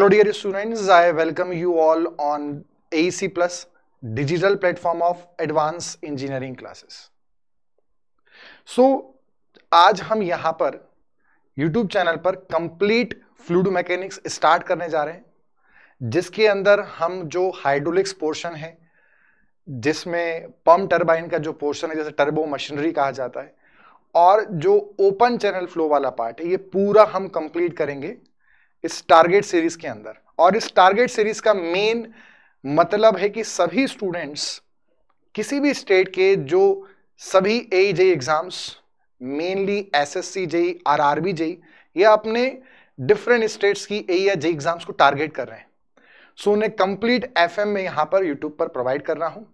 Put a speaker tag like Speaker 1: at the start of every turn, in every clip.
Speaker 1: Dear students I welcome you all on A C plus digital platform of advance engineering classes so आज हम यहां पर YouTube channel पर complete fluid mechanics start करने जा रहे हैं जिसके अंदर हम जो हाइड्रोलिक्स पोर्शन है जिसमें पम्प टर्बाइन का जो पोर्शन है जैसे टर्बो मशीनरी कहा जाता है और जो ओपन चैनल फ्लो वाला पार्ट है ये पूरा हम कंप्लीट करेंगे इस टारगेट सीरीज के अंदर और इस टारगेट सीरीज का मेन मतलब है कि सभी स्टूडेंट्स किसी भी स्टेट के जो सभी A JE exams mainly S S C JE R R B JE या अपने डिफरेंट स्टेट्स की ए या जेई एग्जाम्स को टारगेट कर रहे हैं सो उन्हें कंप्लीट एफ में यहाँ पर यूट्यूब पर प्रोवाइड कर रहा हूँ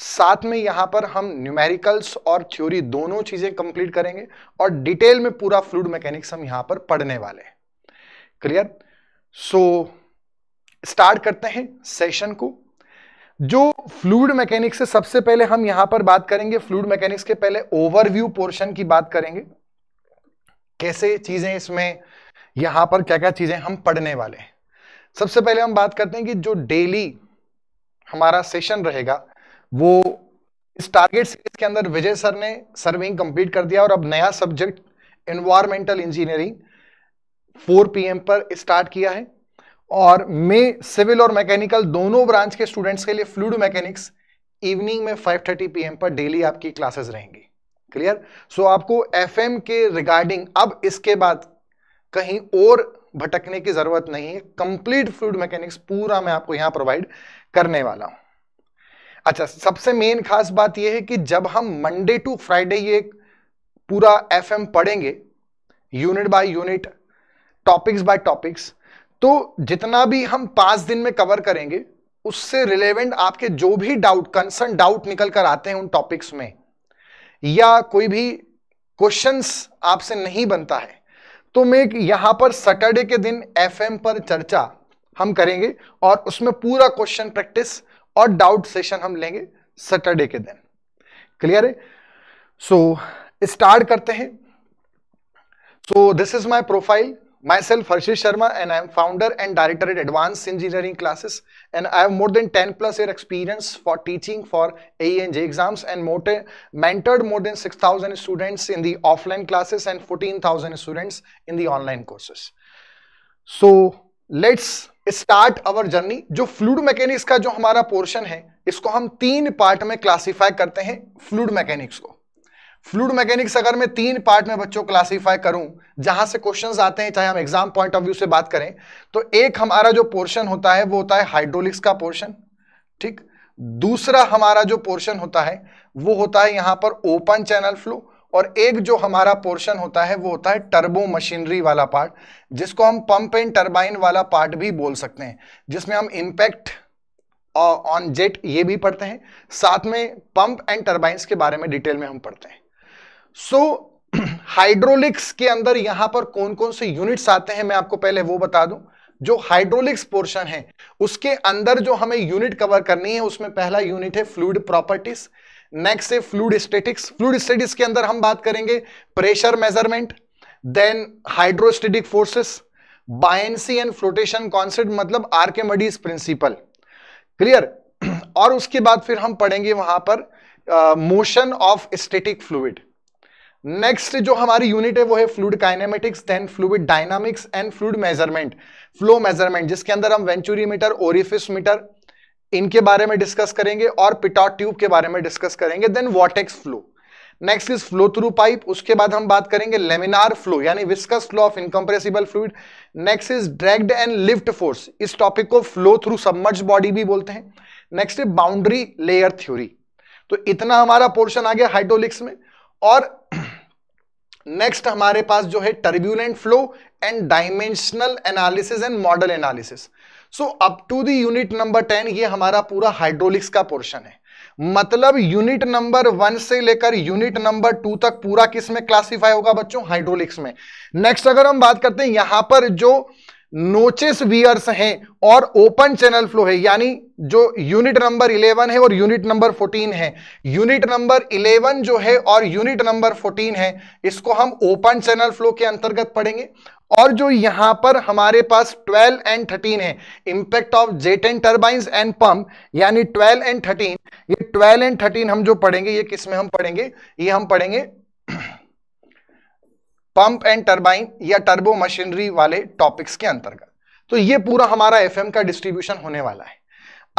Speaker 1: साथ में यहाँ पर हम न्यूमेरिकल्स और थ्योरी दोनों चीज़ें कंप्लीट करेंगे और डिटेल में पूरा फ्लूड मैकेनिक्स हम यहाँ पर पढ़ने वाले हैं क्लियर सो स्टार्ट करते हैं सेशन को जो फ्लूड मैकेनिक्स से सबसे पहले हम यहां पर बात करेंगे फ्लूड मैकेनिक्स के पहले ओवरव्यू पोर्शन की बात करेंगे कैसे चीजें इसमें यहां पर क्या क्या चीजें हम पढ़ने वाले हैं सबसे पहले हम बात करते हैं कि जो डेली हमारा सेशन रहेगा वो इस टारगेट सीरीज के अंदर विजय सर ने सर्विंग कंप्लीट कर दिया और अब नया सब्जेक्ट इन्वायरमेंटल इंजीनियरिंग 4 पीएम पर स्टार्ट किया है और मैं सिविल और मैकेनिकल दोनों ब्रांच के स्टूडेंट्स के लिए फ्लूड मैकेनिक्स इवनिंग में 5:30 पीएम पर डेली आपकी क्लासेस रहेंगी क्लियर सो so, आपको एफएम के रिगार्डिंग अब इसके बाद कहीं और भटकने की जरूरत नहीं है कंप्लीट फ्लूड मैकेनिक्स पूरा मैं आपको यहां प्रोवाइड करने वाला हूं अच्छा सबसे मेन खास बात यह है कि जब हम मंडे टू फ्राइडे ये पूरा एफएम पढ़ेंगे unit by unit topics by topics तो जितना भी हम पांच दिन में कवर करेंगे उससे रिलेवेंट आपके जो भी डाउट कंसर्न डाउट निकल कर आते हैं उन टॉपिक्स में या कोई भी क्वेश्चंस आपसे नहीं बनता है तो मैं यहां पर सैटरडे के दिन एफएम पर चर्चा हम करेंगे और उसमें पूरा क्वेश्चन प्रैक्टिस और डाउट सेशन हम लेंगे सैटरडे के दिन क्लियर है सो so, स्टार्ट करते हैं so this is my profile Myself Harshish Sharma and I am founder and director at Advanced Engineering Classes and I have more than 10 plus year experience for teaching for AE and J exams and mentored more than 6000 students in the offline classes and 14000 students in the online courses. So let's start our journey जो fluid mechanics का जो हमारा portion है इसको हम तीन part में classify करते हैं फ्लूड मैकेनिक्स को फ्लूड मैकेनिक्स अगर मैं तीन पार्ट में बच्चों क्लासीफाई करूं जहां से क्वेश्चंस आते हैं चाहे हम एग्जाम पॉइंट ऑफ व्यू से बात करें तो एक हमारा जो पोर्शन होता है वो होता है हाइड्रोलिक्स का पोर्शन ठीक दूसरा हमारा जो पोर्शन होता है वो होता है यहां पर ओपन चैनल फ्लो और एक जो हमारा पोर्शन होता है वो होता है टर्बो मशीनरी वाला पार्ट जिसको हम पंप एंड टर्बाइन वाला पार्ट भी बोल सकते हैं जिसमें हम इम्पैक्ट ऑन जेट ये भी पढ़ते हैं साथ में पंप एंड टर्बाइन के बारे में डिटेल में हम पढ़ते हैं सो हाइड्रोलिक्स के अंदर यहां पर कौन कौन से यूनिट्स आते हैं मैं आपको पहले वो बता दूं जो हाइड्रोलिक्स पोर्शन है उसके अंदर जो हमें यूनिट कवर करनी है उसमें पहला यूनिट है फ्लूड प्रॉपर्टीज नेक्स्ट है फ्लूड स्टेटिक्स फ्लूड स्टेटिक्स के अंदर हम बात करेंगे pressure measurement then hydrostatic forces buoyancy and flotation concept मतलब आर्केमडीज प्रिंसिपल क्लियर और उसके बाद फिर हम पढ़ेंगे वहां पर motion of static fluid next जो हमारी यूनिट है वो है fluid kinematics then fluid dynamics and fluid measurement flow measurement जिसके अंदर हम वेंचुरी मीटर ओरिफिस मीटर इनके बारे में डिस्कस करेंगे और पिटॉट ट्यूब के बारे में डिस्कस करेंगे then vortex flow next is flow through pipe उसके बाद हम बात करेंगे लेमिनार फ्लो यानी viscous flow of incompressible fluid next is dragged and lift force इस टॉपिक को फ्लो थ्रू सबमर्ज बॉडी भी बोलते हैं next is boundary layer theory तो इतना हमारा पोर्शन आ गया हाइड्रोलिक्स में और नेक्स्ट हमारे पास जो है turbulent flow and dimensional analysis and model analysis so up to the unit number ten ये हमारा पूरा हाइड्रोलिक्स का पोर्शन है मतलब यूनिट नंबर वन से लेकर यूनिट नंबर टू तक पूरा किस में क्लासिफाई होगा बच्चों हाइड्रोलिक्स में नेक्स्ट अगर हम बात करते हैं यहां पर जो नोचेस वियर्स हैं और ओपन चैनल फ्लो है यानी जो यूनिट नंबर 11 है और यूनिट नंबर 14 है यूनिट नंबर 11 जो है और यूनिट नंबर 14 है इसको हम ओपन चैनल फ्लो के अंतर्गत पढ़ेंगे और जो यहां पर हमारे पास 12 एंड 13 है impact of jet and turbine and pump यानी 12 एंड 13 ये 12 एंड 13 हम जो पढ़ेंगे ये किस में हम पढ़ेंगे ये हम पढ़ेंगे पंप एंड टर्बाइन या टर्बो मशीनरी वाले टॉपिक्स के अंतर्गत तो ये पूरा हमारा एफएम का डिस्ट्रीब्यूशन होने वाला है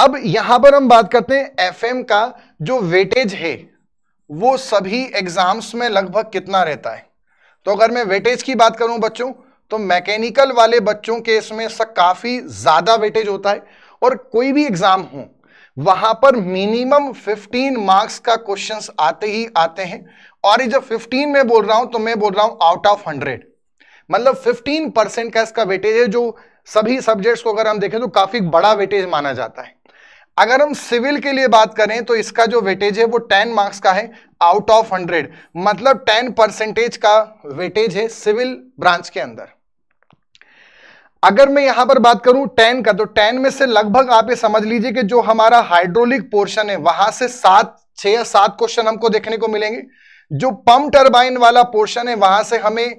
Speaker 1: अब यहां पर हम बात करते हैं एफएम का जो वेटेज है वो सभी एग्जाम्स में लगभग कितना रहता है तो अगर मैं वेटेज की बात करूं बच्चों तो मैकेनिकल वाले बच्चों के इसमें काफी ज्यादा वेटेज होता है और कोई भी एग्जाम हो वहां पर मिनिमम 15 मार्क्स का क्वेश्चंस आते ही आते हैं और जब 15 में बोल रहा हूं तो मैं बोल रहा हूं आउट ऑफ 100 मतलब 15 परसेंट का इसका वेटेज है जो सभी सब्जेक्ट्स को अगर हम देखें तो काफी बड़ा वेटेज माना जाता है अगर हम सिविल के लिए बात करें तो इसका जो वेटेज है वो 10 मार्क्स का है आउट ऑफ 100 मतलब 10 परसेंटेज का वेटेज है सिविल ब्रांच के अंदर अगर मैं यहां पर बात करूं टेन का तो टेन में से लगभग आप ये समझ लीजिए कि जो हमारा हाइड्रोलिक पोर्शन है वहां से सात छह या सात क्वेश्चन हमको देखने को मिलेंगे जो पंप टर्बाइन वाला पोर्शन है वहां से हमें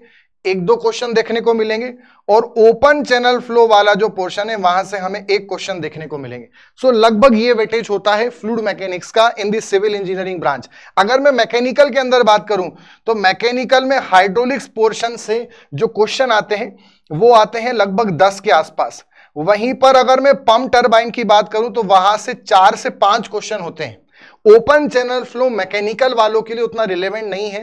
Speaker 1: एक दो क्वेश्चन देखने को मिलेंगे और ओपन चैनल फ्लो वाला जो पोर्शन है वहां से हमें एक क्वेश्चन देखने को मिलेंगे सो so, लगभग ये वेटेज होता है फ्लूड मैकेनिक्स का in the civil engineering branch अगर मैं मैकेनिकल के अंदर बात करूं तो मैकेनिकल में हाइड्रोलिक्स पोर्शन से जो क्वेश्चन आते हैं वो आते हैं लगभग दस के आसपास वहीं पर अगर मैं पंप टर्बाइन की बात करूं तो वहां से चार से पांच क्वेश्चन होते हैं ओपन चैनल फ्लो मैकेनिकल वालों के लिए उतना रिलेवेंट नहीं है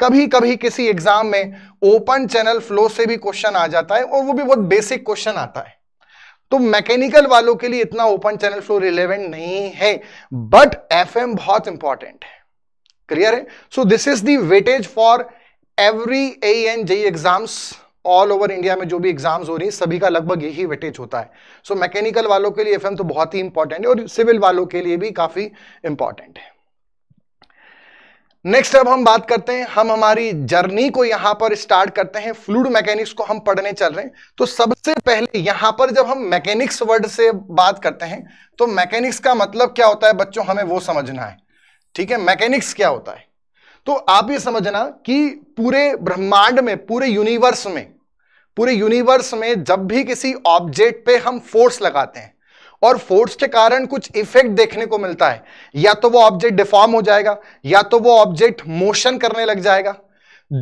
Speaker 1: कभी कभी किसी एग्जाम में ओपन चैनल फ्लो से भी क्वेश्चन आ जाता है और वो भी बहुत बेसिक क्वेश्चन आता है तो मैकेनिकल वालों के लिए इतना ओपन चैनल फ्लो रिलेवेंट नहीं है बट एफ बहुत इंपॉर्टेंट है क्लियर है so this is the weightage for every A and JE exams all over India में जो भी एग्जाम्स हो रही हैं सभी का लगभग यही वेटेज होता है सो so, मैकेनिकल वालों के लिए एफएम तो बहुत ही इंपॉर्टेंट है और सिविल वालों के लिए भी काफ़ी इंपॉर्टेंट है नेक्स्ट अब हम बात करते हैं हम हमारी जर्नी को यहां पर स्टार्ट करते हैं फ्लूड मैकेनिक्स को हम पढ़ने चल रहे हैं तो सबसे पहले यहां पर जब हम मैकेनिक्स वर्ड से बात करते हैं तो मैकेनिक्स का मतलब क्या होता है बच्चों हमें वो समझना है ठीक है मैकेनिक्स क्या होता है तो आप ये समझना कि पूरे ब्रह्मांड में पूरे यूनिवर्स में पूरे यूनिवर्स में जब भी किसी ऑब्जेक्ट पे हम फोर्स लगाते हैं और फोर्स के कारण कुछ इफेक्ट देखने को मिलता है या तो वो ऑब्जेक्ट डिफॉर्म हो जाएगा या तो वो ऑब्जेक्ट मोशन करने लग जाएगा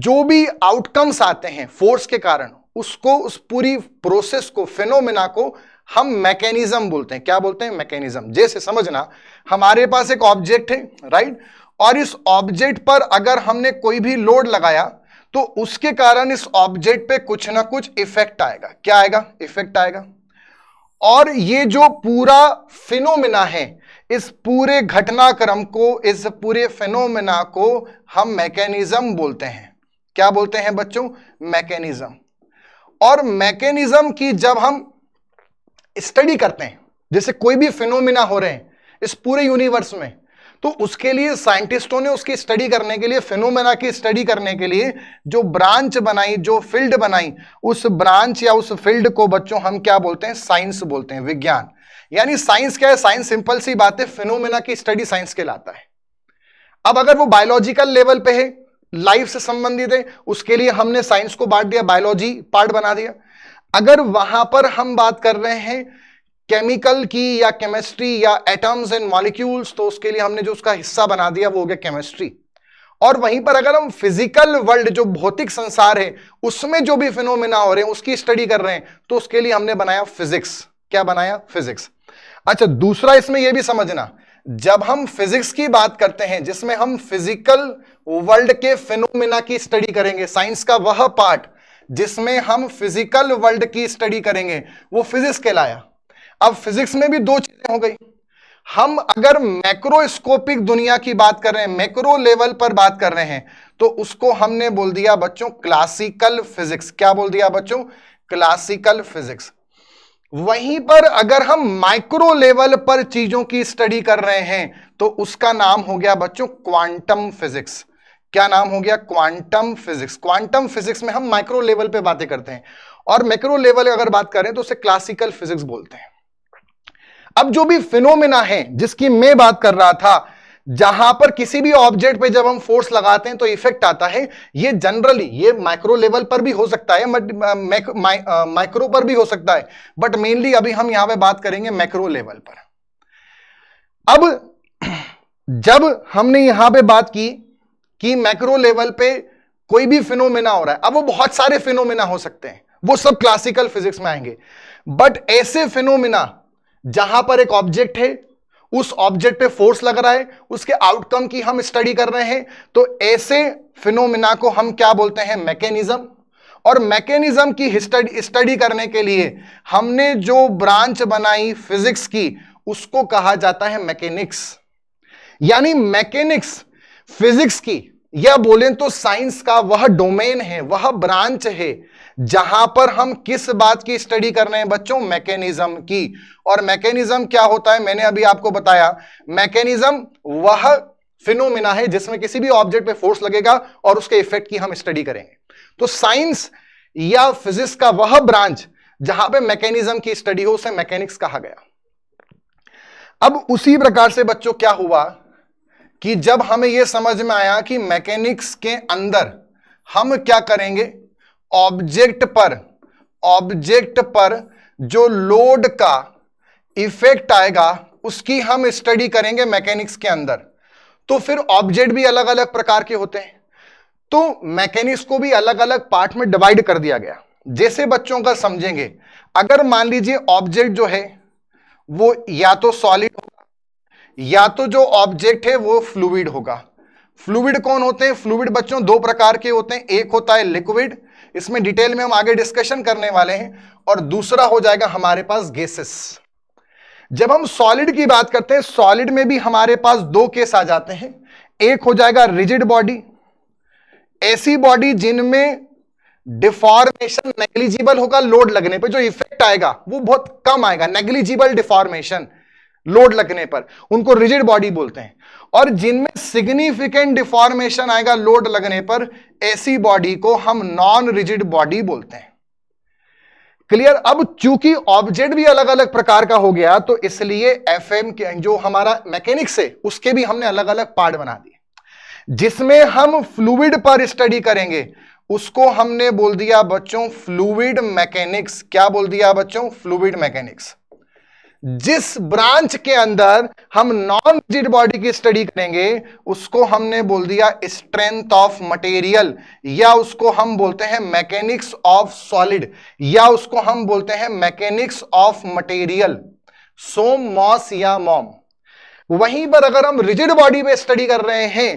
Speaker 1: जो भी आउटकम्स आते हैं फोर्स के कारण उसको उस पूरी प्रोसेस को फिनोमिना को हम मैकेनिज्म बोलते हैं क्या बोलते हैं मैकेनिज्म जैसे समझना हमारे पास एक ऑब्जेक्ट है राइट और इस ऑब्जेक्ट पर अगर हमने कोई भी लोड लगाया तो उसके कारण इस ऑब्जेक्ट पे कुछ ना कुछ इफेक्ट आएगा क्या आएगा इफेक्ट आएगा और ये जो पूरा फिनोमिना है इस पूरे घटनाक्रम को इस पूरे फिनोमिना को हम मैकेनिज्म बोलते हैं क्या बोलते हैं बच्चों मैकेनिज्म और मैकेनिज्म की जब हम स्टडी करते हैं जैसे कोई भी फिनोमिना हो रहे हैं इस पूरे यूनिवर्स में तो उसके लिए साइंटिस्टों ने उसकी स्टडी करने के लिए फिनोमेना की स्टडी करने के लिए जो ब्रांच बनाई जो फील्ड बनाई उस ब्रांच या उस फील्ड को बच्चों हम क्या बोलते हैं साइंस बोलते हैं विज्ञान यानी साइंस क्या है साइंस सिंपल सी बात है फिनोमेना की स्टडी साइंस के लाता है अब अगर वो बायोलॉजिकल लेवल पे है लाइफ से संबंधित है उसके लिए हमने साइंस को बांट दिया बायोलॉजी पार्ट बना दिया अगर वहां पर हम बात कर रहे हैं केमिकल की या केमिस्ट्री या एटम्स एंड मॉलिक्यूल्स तो उसके लिए हमने जो उसका हिस्सा बना दिया वो हो गया केमिस्ट्री और वहीं पर अगर हम फिजिकल वर्ल्ड जो भौतिक संसार है उसमें जो भी फिनोमिना हो रहे हैं उसकी स्टडी कर रहे हैं तो उसके लिए हमने बनाया फिजिक्स क्या बनाया फिजिक्स अच्छा दूसरा इसमें यह भी समझना जब हम फिजिक्स की बात करते हैं जिसमें हम फिजिकल वर्ल्ड के फिनोमिना की स्टडी करेंगे साइंस का वह पार्ट जिसमें हम फिजिकल वर्ल्ड की स्टडी करेंगे वो फिजिक्स कहलाया अब फिजिक्स में भी दो चीजें हो गई हम अगर मैक्रोस्कोपिक दुनिया की बात कर रहे हैं मैक्रो लेवल पर बात कर रहे हैं तो उसको हमने बोल दिया बच्चों क्लासिकल फिजिक्स क्या बोल दिया बच्चों क्लासिकल फिजिक्स वहीं पर अगर हम माइक्रो लेवल पर चीजों की स्टडी कर रहे हैं तो उसका नाम हो गया बच्चों क्वांटम फिजिक्स क्या नाम हो गया क्वांटम फिजिक्स क्वांटम फिजिक्स में हम माइक्रो लेवल पे बातें करते हैं और मैक्रो लेवल अगर बात करें तो उसे क्लासिकल फिजिक्स बोलते हैं अब जो भी फिनोमिना है जिसकी मैं बात कर रहा था जहां पर किसी भी ऑब्जेक्ट पे जब हम फोर्स लगाते हैं तो इफेक्ट आता है ये जनरली ये माइक्रो लेवल पर भी हो सकता है माइक्रो पर भी हो सकता है बट मेनली अभी हम यहां पे बात करेंगे मैक्रो लेवल पर अब जब हमने यहां पे बात की कि मैक्रो लेवल पे कोई भी फिनोमिना हो रहा है अब वो बहुत सारे फिनोमिना हो सकते हैं वो सब क्लासिकल फिजिक्स में आएंगे बट ऐसे फिनोमिना जहां पर एक ऑब्जेक्ट है उस ऑब्जेक्ट पे फोर्स लग रहा है उसके आउटकम की हम स्टडी कर रहे हैं तो ऐसे फिनोमिना को हम क्या बोलते हैं मैकेनिज्म और मैकेनिज्म की स्टडी करने के लिए हमने जो ब्रांच बनाई फिजिक्स की उसको कहा जाता है मैकेनिक्स यानी मैकेनिक्स फिजिक्स की या बोलें तो साइंस का वह डोमेन है वह ब्रांच है जहां पर हम किस बात की स्टडी कर रहे हैं बच्चों मैकेनिज्म की और मैकेनिज्म क्या होता है मैंने अभी आपको बताया मैकेनिज्म वह फिनोमिना है जिसमें किसी भी ऑब्जेक्ट पे फोर्स लगेगा और उसके इफेक्ट की हम स्टडी करेंगे तो साइंस या फिजिक्स का वह ब्रांच जहां पे मैकेनिज्म की स्टडी हो उसे मैकेनिक्स कहा गया अब उसी प्रकार से बच्चों क्या हुआ कि जब हमें यह समझ में आया कि मैकेनिक्स के अंदर हम क्या करेंगे ऑब्जेक्ट पर ऑब्जेक्ट पर जो लोड का इफेक्ट आएगा उसकी हम स्टडी करेंगे मैकेनिक्स के अंदर तो फिर ऑब्जेक्ट भी अलग अलग प्रकार के होते हैं तो मैकेनिक्स को भी अलग अलग पार्ट में डिवाइड कर दिया गया जैसे बच्चों का समझेंगे अगर मान लीजिए ऑब्जेक्ट जो है वो या तो सॉलिड होगा या तो जो ऑब्जेक्ट है वो फ्लूड होगा फ्लूड कौन होते हैं फ्लूड बच्चों दो प्रकार के होते हैं एक होता है लिक्विड इसमें डिटेल में हम आगे डिस्कशन करने वाले हैं और दूसरा हो जाएगा हमारे पास गेसेस जब हम सॉलिड की बात करते हैं सॉलिड में भी हमारे पास दो केस आ जाते हैं एक हो जाएगा रिजिड बॉडी ऐसी बॉडी जिनमें डिफॉर्मेशन नेग्लिजिबल होगा लोड लगने पर जो इफेक्ट आएगा वो बहुत कम आएगा नेग्लिजिबल डिफॉर्मेशन लोड लगने पर उनको रिजिड बॉडी बोलते हैं और जिनमें सिग्निफिकेंट डिफॉर्मेशन आएगा लोड लगने पर ऐसी बॉडी को हम नॉन रिजिड बॉडी बोलते हैं क्लियर अब चूंकि ऑब्जेक्ट भी अलग अलग प्रकार का हो गया तो इसलिए एफ एम जो हमारा मैकेनिक्स है उसके भी हमने अलग अलग पार्ट बना दिए जिसमें हम फ्लूड पर स्टडी करेंगे उसको हमने बोल दिया बच्चों फ्लूड मैकेनिक्स क्या बोल दिया बच्चों फ्लूड मैकेनिक्स जिस ब्रांच के अंदर हम नॉन रिजिड बॉडी की स्टडी करेंगे उसको हमने बोल दिया स्ट्रेंथ ऑफ मटेरियल या उसको हम बोलते हैं मैकेनिक्स ऑफ सॉलिड या उसको हम बोलते हैं mechanics of material SOM MOS या मॉम वहीं पर अगर हम रिजिड बॉडी में स्टडी कर रहे हैं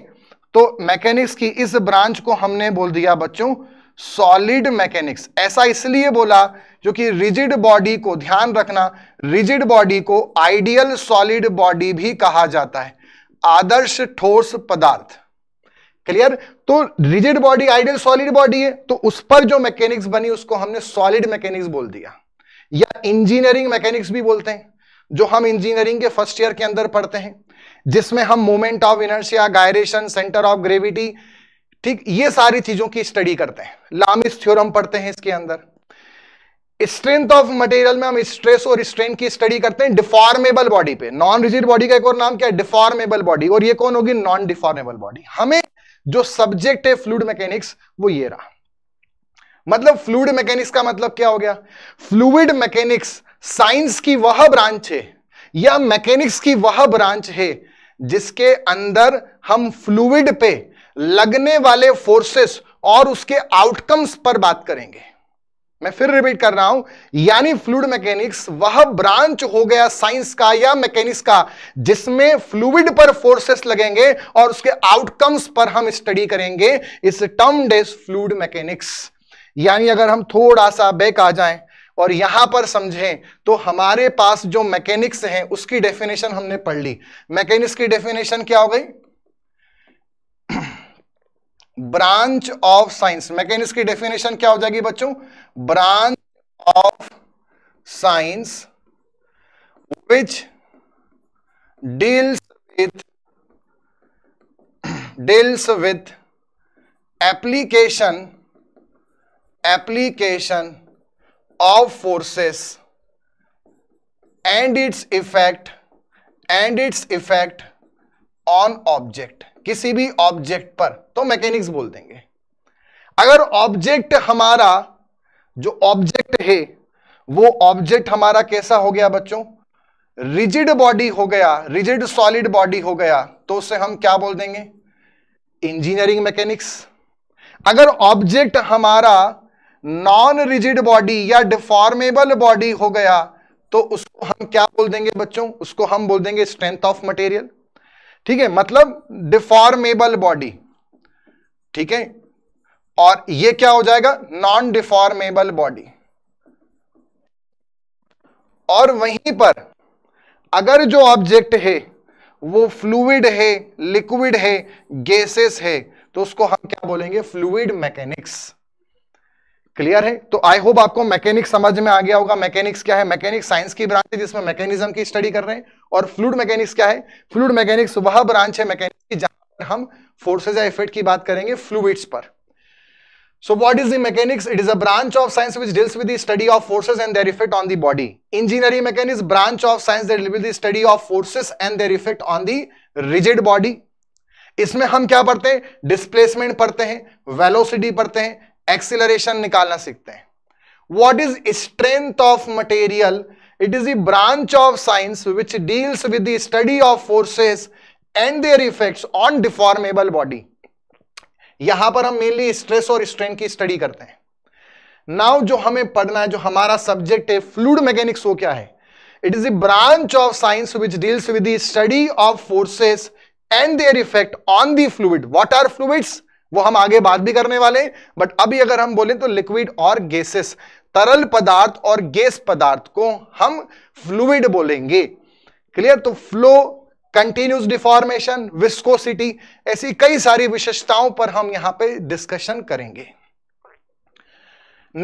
Speaker 1: तो मैकेनिक्स की इस ब्रांच को हमने बोल दिया बच्चों सॉलिड मैकेनिक्स ऐसा इसलिए बोला जो कि रिजिड बॉडी को ध्यान रखना रिजिड बॉडी को आइडियल सॉलिड बॉडी भी कहा जाता है आदर्श ठोस पदार्थ क्लियर तो rigid body ideal solid body है तो उस पर जो मैकेनिक्स बनी उसको हमने सॉलिड मैकेनिक्स बोल दिया या इंजीनियरिंग मैकेनिक्स भी बोलते हैं जो हम इंजीनियरिंग के फर्स्ट ईयर के अंदर पढ़ते हैं जिसमें हम moment of inertia gyration centre of gravity ठीक ये सारी चीजों की स्टडी करते हैं लामिस थ्योरम पढ़ते हैं इसके अंदर स्ट्रेंथ ऑफ मटेरियल में हम स्ट्रेस और स्ट्रेन की स्टडी करते हैं डिफॉर्मेबल बॉडी पे नॉन रिजिड बॉडी का एक और नाम क्या है डिफॉर्मेबल बॉडी और ये कौन होगी नॉन डिफॉर्मेबल बॉडी हमें जो सब्जेक्ट है फ्लूड मैकेनिक्स वो ये रहा मतलब फ्लूड मैकेनिक्स का मतलब क्या हो गया फ्लूड मैकेनिक्स साइंस की वह ब्रांच है या मैकेनिक्स की वह ब्रांच है जिसके अंदर हम फ्लूड पे लगने वाले फोर्सेस और उसके आउटकम्स पर बात करेंगे मैं फिर रिपीट कर रहा हूं यानी फ्लूड मैकेनिक्स वह ब्रांच हो गया साइंस का या मैकेनिक्स का जिसमें फ्लूड पर फोर्सेस लगेंगे और उसके आउटकम्स पर हम स्टडी करेंगे इस टर्म डेज फ्लूड मैकेनिक्स यानी अगर हम थोड़ा सा बैक आ जाएं और यहां पर समझें तो हमारे पास जो मैकेनिक्स हैं उसकी डेफिनेशन हमने पढ़ ली मैकेनिक्स की डेफिनेशन क्या हो गई ब्रांच ऑफ साइंस मैकेनिक्स की डेफिनेशन क्या हो जाएगी बच्चों branch of science which deals with deals with application application of forces and its effect and its effect on object किसी भी ऑब्जेक्ट पर तो मैकेनिक्स बोल देंगे अगर ऑब्जेक्ट हमारा जो ऑब्जेक्ट है वो ऑब्जेक्ट हमारा कैसा हो गया बच्चों रिजिड बॉडी हो गया रिजिड सॉलिड बॉडी हो गया तो उसे हम क्या बोल देंगे इंजीनियरिंग मैकेनिक्स अगर ऑब्जेक्ट हमारा नॉन रिजिड बॉडी या डिफॉर्मेबल बॉडी हो गया तो उसको हम क्या बोल देंगे बच्चों उसको हम बोल देंगे स्ट्रेंथ ऑफ मटेरियल ठीक है मतलब डिफॉर्मेबल बॉडी ठीक है और ये क्या हो जाएगा नॉन डिफॉर्मेबल बॉडी और वहीं पर अगर जो ऑब्जेक्ट है वो फ्लूड है लिक्विड है गैसेस है तो उसको हम क्या बोलेंगे फ्लूड मैकेनिक्स क्लियर है तो आई होप आपको मैकेनिक्स समझ में आ गया होगा मैकेनिक्स क्या है मैकेनिक्स साइंस की ब्रांच है जिसमें मैकेनिज्म की स्टडी कर रहे हैं और फ्लूड मैकेनिक्स क्या है फ्लूड मैकेनिक्स वह ब्रांच है मैकेनिक्स की जहां पर हम फोर्सेज या इफेक्ट की बात करेंगे फ्लूइड्स पर so what is the mechanics it is a branch of science which deals with the study of forces and their effect on the body engineering mechanics branch of science that deal with the study of forces and their effect on the rigid body इसमें हम क्या पढ़ते हैं displacement पढ़ते हैं velocity पढ़ते हैं acceleration निकालना सीखते हैं what is strength of material it is a of science which which deals with the study of forces and their effects on यहां पर हम मेनली स्ट्रेस और स्ट्रेन की स्टडी करते हैं नाउ जो हमें पढ़ना है जो हमारा सब्जेक्ट है फ्लूड मैकेनिक्स वो क्या है it is a branch of science which deals with the study of forces and their effect on the fluid what are fluids वो हम आगे बात भी करने वाले बट अभी अगर हम बोले तो लिक्विड और गैसेस तरल पदार्थ और गैस पदार्थ को हम फ्लूड बोलेंगे क्लियर तो फ्लो कंटिन्यूस डिफॉर्मेशन विस्कोसिटी ऐसी कई सारी विशेषताओं पर हम यहां पे डिस्कशन करेंगे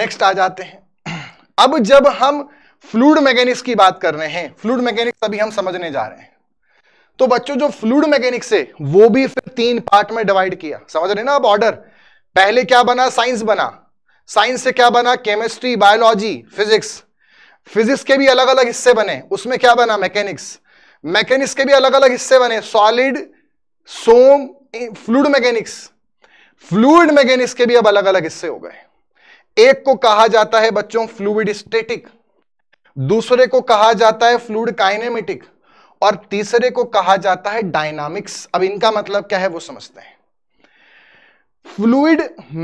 Speaker 1: नेक्स्ट आ जाते हैं अब जब हम फ्लूड मैकेनिक्स की बात कर रहे हैं फ्लूड मैकेनिक्स अभी हम समझने जा रहे हैं तो बच्चों जो फ्लूड मैकेनिक्स है वो भी फिर तीन पार्ट में डिवाइड किया समझ रहे ना अब ऑर्डर पहले क्या बना साइंस बना साइंस से क्या बना केमिस्ट्री बायोलॉजी फिजिक्स फिजिक्स के भी अलग अलग हिस्से बने उसमें क्या बना मैकेनिक्स मैकेनिक्स के भी अलग अलग हिस्से बने solid SOM fluid mechanics fluid mechanics के भी अब अलग अलग हिस्से हो गए एक को कहा जाता है बच्चों फ्लूड स्टेटिक दूसरे को कहा जाता है फ्लूड काइनेमेटिक और तीसरे को कहा जाता है डायनामिक्स अब इनका मतलब क्या है वो समझते हैं फ्लूड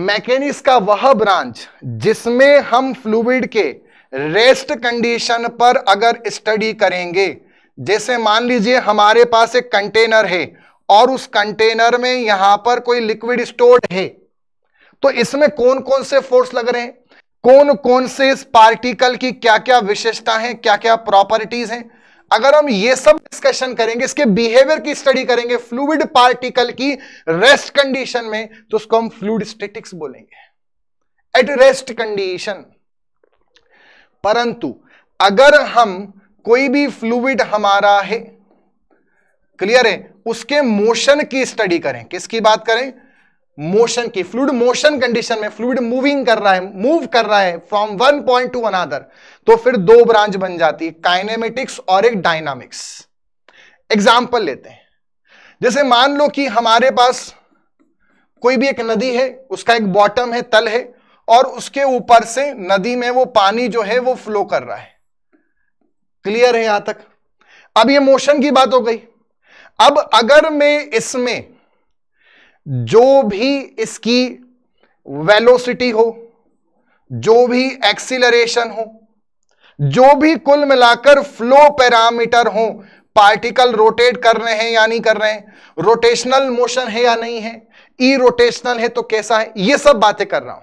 Speaker 1: मैकेनिक्स का वह ब्रांच जिसमें हम फ्लूड के रेस्ट कंडीशन पर अगर स्टडी करेंगे जैसे मान लीजिए हमारे पास एक कंटेनर है और उस कंटेनर में यहां पर कोई लिक्विड स्टोर्ड है तो इसमें कौन कौन से फोर्स लग रहे हैं कौन कौन से इस पार्टिकल की क्या क्या विशेषता है क्या क्या प्रॉपर्टीज हैं अगर हम ये सब डिस्कशन करेंगे इसके बिहेवियर की स्टडी करेंगे फ्लूड पार्टिकल की रेस्ट कंडीशन में तो उसको हम फ्लूड स्टेटिक्स बोलेंगे एट रेस्ट कंडीशन परंतु अगर हम कोई भी फ्लूड हमारा है क्लियर है उसके मोशन की स्टडी करें किसकी बात करें मोशन की फ्लूड मोशन कंडीशन में फ्लूड मूविंग कर रहा है मूव कर रहा है from one point to another तो फिर दो ब्रांच बन जाती है काइनेमेटिक्स और एक डायनामिक्स एग्जाम्पल लेते हैं जैसे मान लो कि हमारे पास कोई भी एक नदी है उसका एक बॉटम है तल है और उसके ऊपर से नदी में वो पानी जो है वो फ्लो कर रहा है क्लियर है यहां तक अब ये मोशन की बात हो गई अब अगर मैं इसमें जो भी इसकी वेलोसिटी हो जो भी एक्सीलरेशन हो जो भी कुल मिलाकर फ्लो पैरामीटर हो पार्टिकल रोटेट कर रहे हैं या नहीं कर रहे हैं रोटेशनल मोशन है या नहीं है ई रोटेशनल है तो कैसा है ये सब बातें कर रहा हूं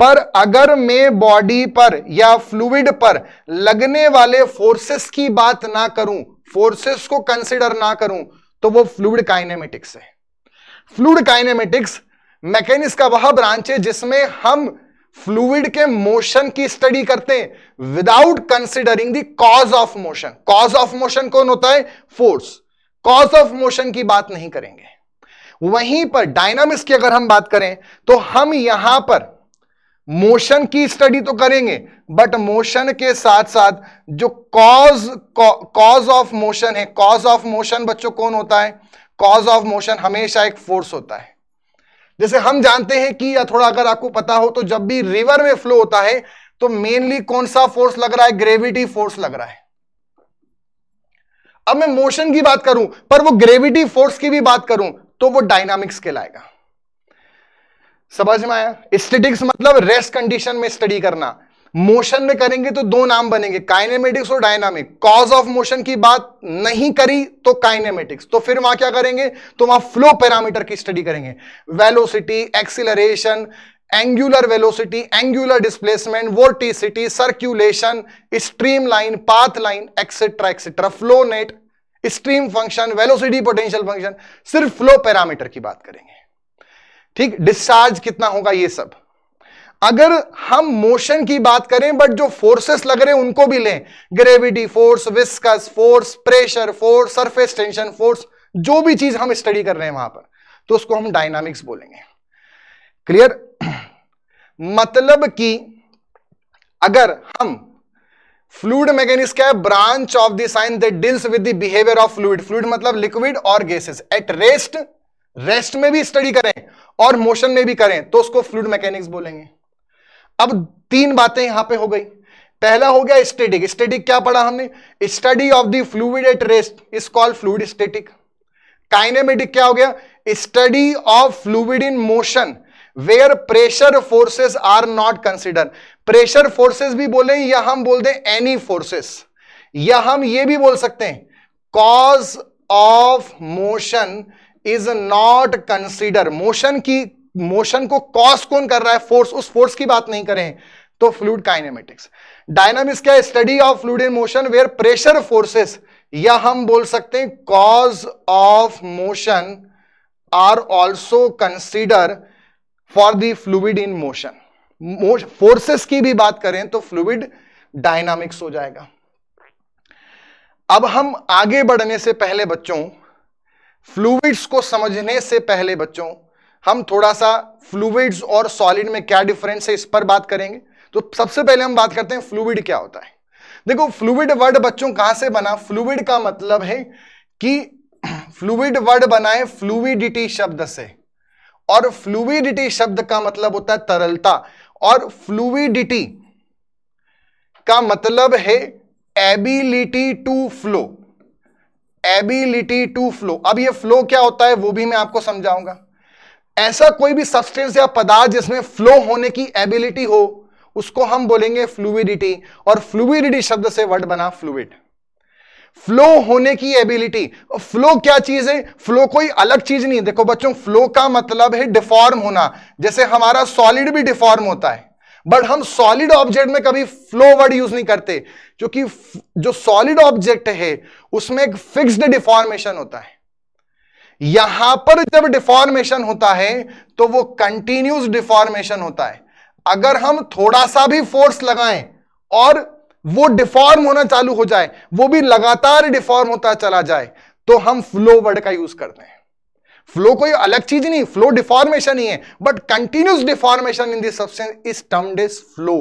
Speaker 1: पर अगर मैं बॉडी पर या फ्लूड पर लगने वाले फोर्सेस की बात ना करूं फोर्सेस को कंसिडर ना करूं तो वो फ्लूड काइनेमेटिक्स है फ्लूड काइनेमेटिक्स मैकेनिक्स का वह ब्रांच है जिसमें हम फ्लूड के मोशन की स्टडी करते हैं without considering the cause of motion cause of motion कौन होता है फोर्स कॉज ऑफ मोशन की बात नहीं करेंगे वहीं पर डायनामिक्स की अगर हम बात करें तो हम यहां पर मोशन की स्टडी तो करेंगे बट मोशन के साथ साथ जो कॉज कॉज ऑफ मोशन है कॉज ऑफ मोशन बच्चों कौन होता है कॉज ऑफ मोशन हमेशा एक फोर्स होता है जैसे हम जानते हैं कि या थोड़ा अगर आपको पता हो तो जब भी रिवर में फ्लो होता है तो मेनली कौन सा फोर्स लग रहा है ग्रेविटी फोर्स लग रहा है अब मैं मोशन की बात करूं पर वो ग्रेविटी फोर्स की भी बात करूं तो वो डायनामिक्स कहलाएगा समझ में आया स्टेटिक्स मतलब रेस्ट कंडीशन में स्टडी करना मोशन में करेंगे तो दो नाम बनेंगे काइनेमेटिक्स और डायनामिक कॉज ऑफ मोशन की बात नहीं करी तो काइनेमेटिक्स तो फिर वहां क्या करेंगे तो वहां फ्लो पैरामीटर की स्टडी करेंगे velocity acceleration angular velocity angular displacement vorticity circulation stream line path line etcetera etcetera flow net stream function velocity potential function सिर्फ फ्लो पैरामीटर की बात करेंगे ठीक डिस्चार्ज कितना होगा ये सब अगर हम मोशन की बात करें बट जो फोर्सेस लग रहे हैं उनको भी लें gravity force viscous force pressure force surface tension force जो भी चीज हम स्टडी कर रहे हैं वहां पर तो उसको हम डायनामिक्स बोलेंगे क्लियर मतलब कि अगर हम फ्लूड मैकेनिक्स क्या है branch of the science that deals with the behaviour of fluid fluid मतलब लिक्विड और गैसेस एट रेस्ट रेस्ट में भी स्टडी करें और मोशन में भी करें तो उसको फ्लूड मैकेनिक्स बोलेंगे अब तीन बातें यहां पे हो गई पहला हो गया स्टेटिक स्टेटिक क्या पढ़ा हमने study of the fluid at rest is called fluid static kinematic क्या हो गया study of fluid in motion where pressure forces are not consider pressure forces भी बोले या हम बोल दें एनी फोर्सेस या हम ये भी बोल सकते हैं cause of motion is not consider motion की मोशन को कॉज कौन कर रहा है फोर्स उस फोर्स की बात नहीं करें तो फ्लूड काइनेमेटिक्स डायनामिक्स क्या study of fluid in motion where pressure forces या हम बोल सकते हैं cause of motion are also consider for the fluid in motion forces की भी बात करें तो फ्लूड डायनामिक्स हो जाएगा अब हम आगे बढ़ने से पहले बच्चों फ्लूइड्स को समझने से पहले बच्चों हम थोड़ा सा फ्लूइड्स और सॉलिड में क्या डिफरेंस है इस पर बात करेंगे तो सबसे पहले हम बात करते हैं फ्लूइड क्या होता है देखो फ्लूइड वर्ड बच्चों कहां से बना फ्लूइड का मतलब है कि फ्लूइड वर्ड बनाए फ्लूडिटी शब्द से और फ्लूडिटी शब्द का मतलब होता है तरलता और फ्लूइडिटी का मतलब है ability to flow ability to flow अब ये फ्लो क्या होता है वो भी मैं आपको समझाऊंगा ऐसा कोई भी सब्सटेंस या पदार्थ जिसमें फ्लो होने की एबिलिटी हो उसको हम बोलेंगे फ्लूविडिटी और फ्लूविडिटी शब्द से वर्ड बना फ्लूड फ्लो होने की एबिलिटी फ्लो क्या चीज है फ्लो कोई अलग चीज नहीं देखो बच्चों फ्लो का मतलब है डिफॉर्म होना जैसे हमारा सॉलिड भी डिफॉर्म होता है बट हम सॉलिड ऑब्जेक्ट में कभी फ्लो वर्ड यूज नहीं करते क्योंकि जो सॉलिड ऑब्जेक्ट है उसमें एक फिक्स्ड डिफॉर्मेशन होता है यहां पर जब डिफॉर्मेशन होता है तो वो कंटिन्यूस डिफॉर्मेशन होता है अगर हम थोड़ा सा भी फोर्स लगाएं और वो डिफॉर्म होना चालू हो जाए वो भी लगातार डिफॉर्म होता चला जाए तो हम फ्लो वर्ड का यूज करते हैं फ्लो कोई अलग चीज नहीं फ्लो डिफॉर्मेशन ही है but continuous deformation in this substance is termed is flow